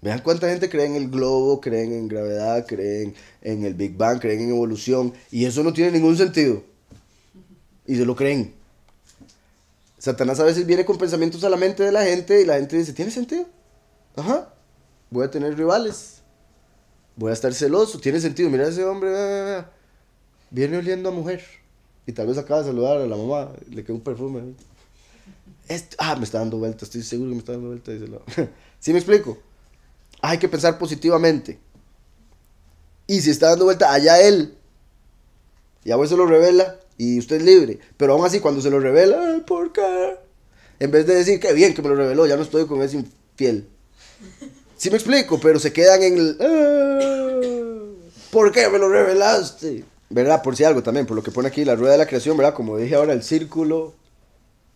Vean cuánta gente cree en el globo, creen en gravedad, creen en el Big Bang, creen en evolución. Y eso no tiene ningún sentido. Y se lo creen. Satanás a veces viene con pensamientos a la mente de la gente y la gente dice, ¿tiene sentido? Ajá. Voy a tener rivales. Voy a estar celoso. Tiene sentido. Mira ese hombre. Viene oliendo a mujer. Y tal vez acaba de saludar a la mamá. Le quedó un perfume. ah, me está dando vuelta. Estoy seguro que me está dando vuelta. ¿Sí me explico? hay que pensar positivamente. Y si está dando vuelta allá él, y a se lo revela y usted es libre. Pero aún así, cuando se lo revela, ¿por qué? En vez de decir, qué bien que me lo reveló, ya no estoy con ese infiel. Sí me explico, pero se quedan en el... Ah, ¿Por qué me lo revelaste? ¿Verdad? Por si algo también, por lo que pone aquí la rueda de la creación, ¿verdad? Como dije ahora, el círculo.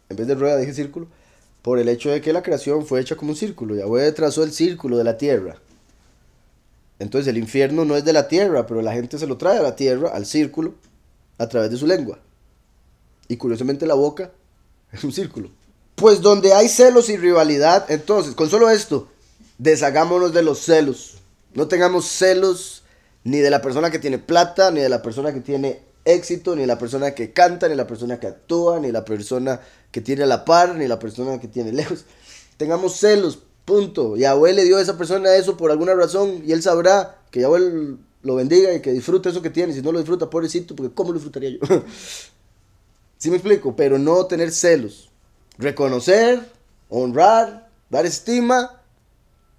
En vez de rueda, dije círculo por el hecho de que la creación fue hecha como un círculo. Yahweh trazó el círculo de la tierra. Entonces el infierno no es de la tierra, pero la gente se lo trae a la tierra, al círculo, a través de su lengua. Y curiosamente la boca es un círculo. Pues donde hay celos y rivalidad, entonces, con solo esto, deshagámonos de los celos. No tengamos celos ni de la persona que tiene plata, ni de la persona que tiene éxito, ni la persona que canta, ni la persona que actúa, ni la persona que tiene la par, ni la persona que tiene lejos. Tengamos celos, punto. Yahweh le dio a esa persona eso por alguna razón y él sabrá que Yahweh lo bendiga y que disfrute eso que tiene. Si no lo disfruta, pobrecito, porque ¿cómo lo disfrutaría yo? si me explico? Pero no tener celos. Reconocer, honrar, dar estima,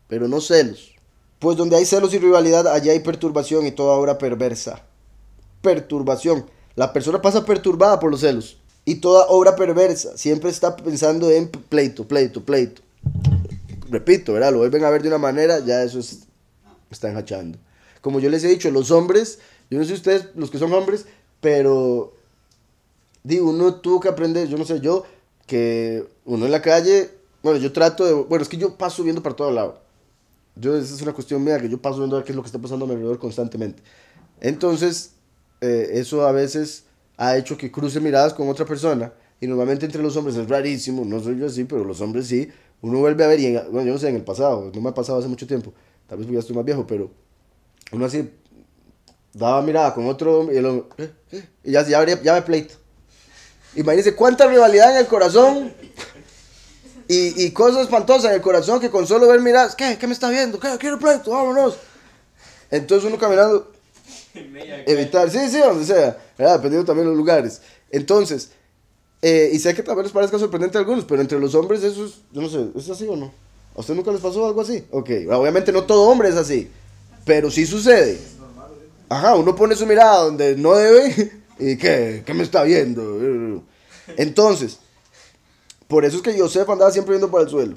pero no celos. Pues donde hay celos y rivalidad, allá hay perturbación y toda obra perversa perturbación. La persona pasa perturbada por los celos. Y toda obra perversa siempre está pensando en pleito, pleito, pleito. Repito, ¿verdad? Lo vuelven a ver de una manera, ya eso está están Como yo les he dicho, los hombres, yo no sé ustedes, los que son hombres, pero digo, uno tuvo que aprender, yo no sé, yo, que uno en la calle, bueno, yo trato de, bueno, es que yo paso viendo para todo lado. Yo, esa es una cuestión mía, que yo paso viendo a ver qué es lo que está pasando a mi alrededor constantemente. Entonces, eh, eso a veces ha hecho que cruce miradas con otra persona. Y normalmente entre los hombres es rarísimo, no soy yo así, pero los hombres sí. Uno vuelve a ver, y bueno, yo no sé, en el pasado, no me ha pasado hace mucho tiempo, tal vez porque ya estoy más viejo, pero uno así daba mirada con otro y, el eh, eh", y ya, me pleito. Imagínense cuánta rivalidad en el corazón y, y, cosas espantosas en el corazón que con solo ver miradas, ¿qué? me está viendo? ¿Qué? Quiero pleito, vámonos. Entonces uno caminando, evitar, sí, sí, donde sea, ¿verdad? dependiendo también de los lugares. Entonces, eh, y sé que tal vez les parezca sorprendente a algunos, pero entre los hombres eso es, yo no sé, ¿es así o no? ¿A usted nunca les pasó algo así? Ok, obviamente no todo hombre es así, pero sí sucede. Ajá, uno pone su mirada donde no debe y que, ¿qué me está viendo? Entonces, por eso es que Joseph andaba siempre viendo para el suelo.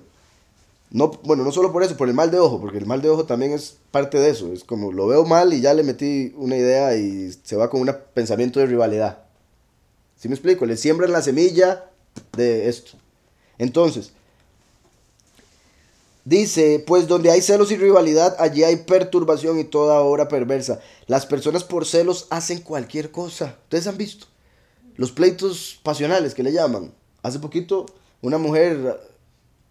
No, bueno, no solo por eso, por el mal de ojo, porque el mal de ojo también es parte de eso. Es como lo veo mal y ya le metí una idea y se va con un pensamiento de rivalidad. ¿Sí me explico? Le siembran la semilla de esto. Entonces, dice, pues donde hay celos y rivalidad, allí hay perturbación y toda obra perversa. Las personas por celos hacen cualquier cosa. Ustedes han visto los pleitos pasionales que le llaman. Hace poquito una mujer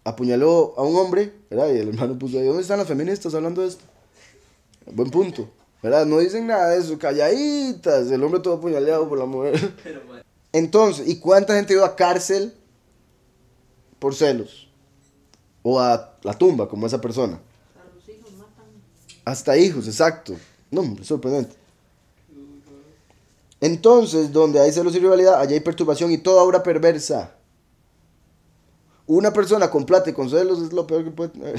apuñaló a un hombre, ¿verdad? Y el hermano puso ¿dónde están las feministas hablando de esto? Buen punto, ¿verdad? No dicen nada de eso, calladitas, el hombre todo apuñaleado por la mujer. Entonces, ¿y cuánta gente iba a cárcel por celos? O a la tumba, como esa persona. Hasta hijos, exacto. No, es sorprendente. Entonces, donde hay celos y rivalidad, allá hay perturbación y toda obra perversa una persona con plata y con celos es lo peor que puede tener.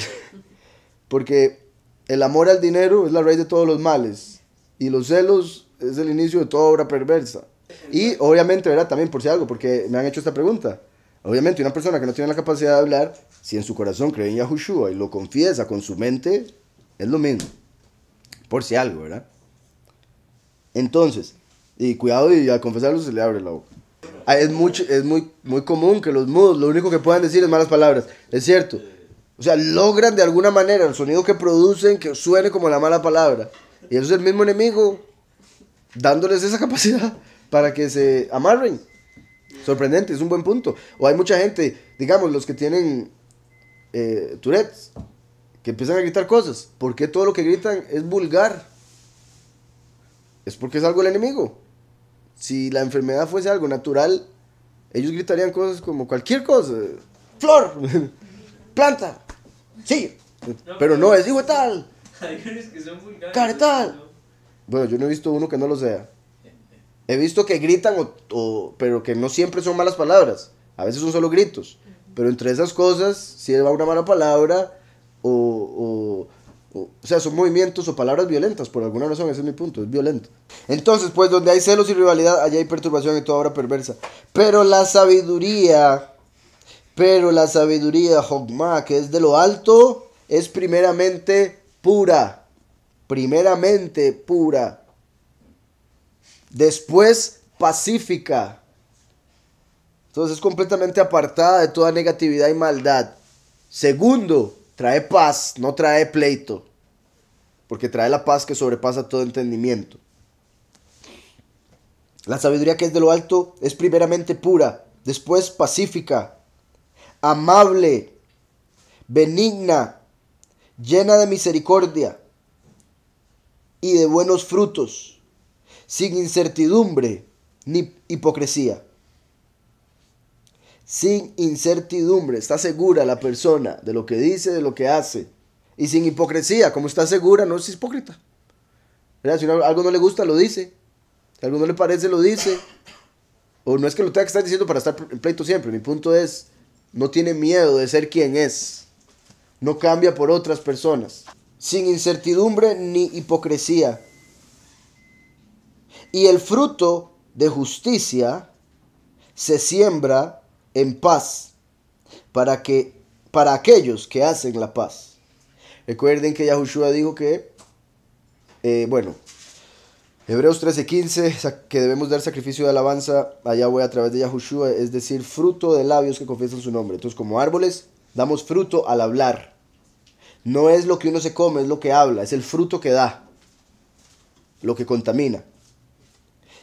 Porque el amor al dinero es la raíz de todos los males. Y los celos es el inicio de toda obra perversa. Y obviamente, ¿verdad? También por si algo, porque me han hecho esta pregunta. Obviamente, una persona que no tiene la capacidad de hablar, si en su corazón cree en Yahushua y lo confiesa con su mente, es lo mismo. Por si algo, ¿verdad? Entonces, y cuidado y al confesarlo se le abre la boca. Ah, es, mucho, es muy, muy común que los mudos lo único que puedan decir es malas palabras. Es cierto. O sea, logran de alguna manera el sonido que producen que suene como la mala palabra. Y eso es el mismo enemigo dándoles esa capacidad para que se amarren. Sorprendente, es un buen punto. O hay mucha gente, digamos, los que tienen eh, que empiezan a gritar cosas. porque todo lo que gritan es vulgar? Es porque es algo el enemigo si la enfermedad fuese algo natural, ellos gritarían cosas como cualquier cosa. Flor, planta, sí. pero no, es hijo tal. Hay Bueno, yo no he visto uno que no lo sea. He visto que gritan, pero que no siempre son malas palabras. A veces son solo gritos. Pero entre esas cosas, si lleva una mala palabra, o, sea, son movimientos o palabras violentas, por alguna razón, ese es mi punto, es violento. Entonces, pues donde hay celos y rivalidad, allá hay perturbación y toda obra perversa. Pero la sabiduría, pero la sabiduría, Hogma, que es de lo alto, es primeramente pura. Primeramente pura. Después pacífica. Entonces es completamente apartada de toda negatividad y maldad. Segundo, trae paz, no trae pleito porque trae la paz que sobrepasa todo entendimiento. La sabiduría que es de lo alto es primeramente pura, después pacífica, amable, benigna, llena de misericordia y de buenos frutos, sin incertidumbre ni hipocresía. Sin incertidumbre, está segura la persona de lo que dice, de lo que hace y sin hipocresía. Como está segura, no es hipócrita. Si algo no le gusta, lo dice. Si algo no le parece, lo dice. O no es que lo tenga que estar diciendo para estar en pleito siempre. Mi punto es, no tiene miedo de ser quien es. No cambia por otras personas. Sin incertidumbre ni hipocresía. Y el fruto de justicia se siembra en paz para que para aquellos que hacen la paz. Recuerden que Yahushua dijo que, eh, bueno, Hebreos 13:15, que debemos dar sacrificio de alabanza a Yahweh a través de Yahushua, es decir, fruto de labios que confiesan su nombre. Entonces, como árboles, damos fruto al hablar. No es lo que uno se come, es lo que habla, es el fruto que da, lo que contamina.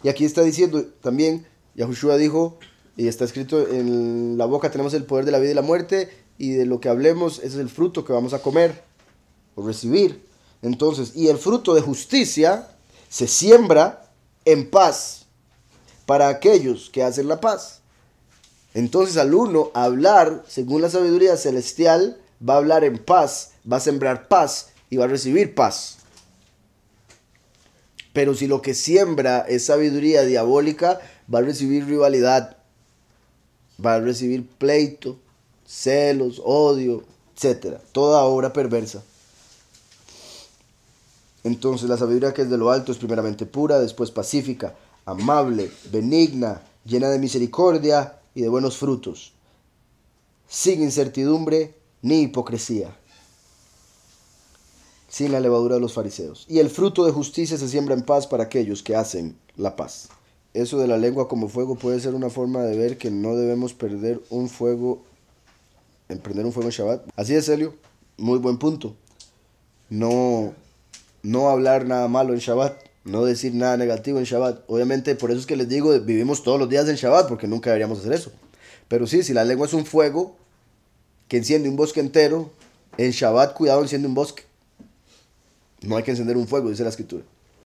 Y aquí está diciendo también, Yahushua dijo, y está escrito en la boca tenemos el poder de la vida y la muerte, y de lo que hablemos, ese es el fruto que vamos a comer recibir. Entonces, y el fruto de justicia se siembra en paz para aquellos que hacen la paz. Entonces al uno hablar, según la sabiduría celestial, va a hablar en paz, va a sembrar paz y va a recibir paz. Pero si lo que siembra es sabiduría diabólica, va a recibir rivalidad, va a recibir pleito, celos, odio, etcétera, Toda obra perversa. Entonces la sabiduría que es de lo alto es primeramente pura, después pacífica, amable, benigna, llena de misericordia y de buenos frutos, sin incertidumbre ni hipocresía, sin la levadura de los fariseos. Y el fruto de justicia se siembra en paz para aquellos que hacen la paz. Eso de la lengua como fuego puede ser una forma de ver que no debemos perder un fuego, emprender un fuego en Shabbat. Así es, Helio, muy buen punto. No no hablar nada malo en Shabbat, no decir nada negativo en Shabbat. Obviamente, por eso es que les digo, vivimos todos los días en Shabbat, porque nunca deberíamos hacer eso. Pero sí, si la lengua es un fuego que enciende un bosque entero, en Shabbat, cuidado, enciende un bosque. No hay que encender un fuego, dice la escritura.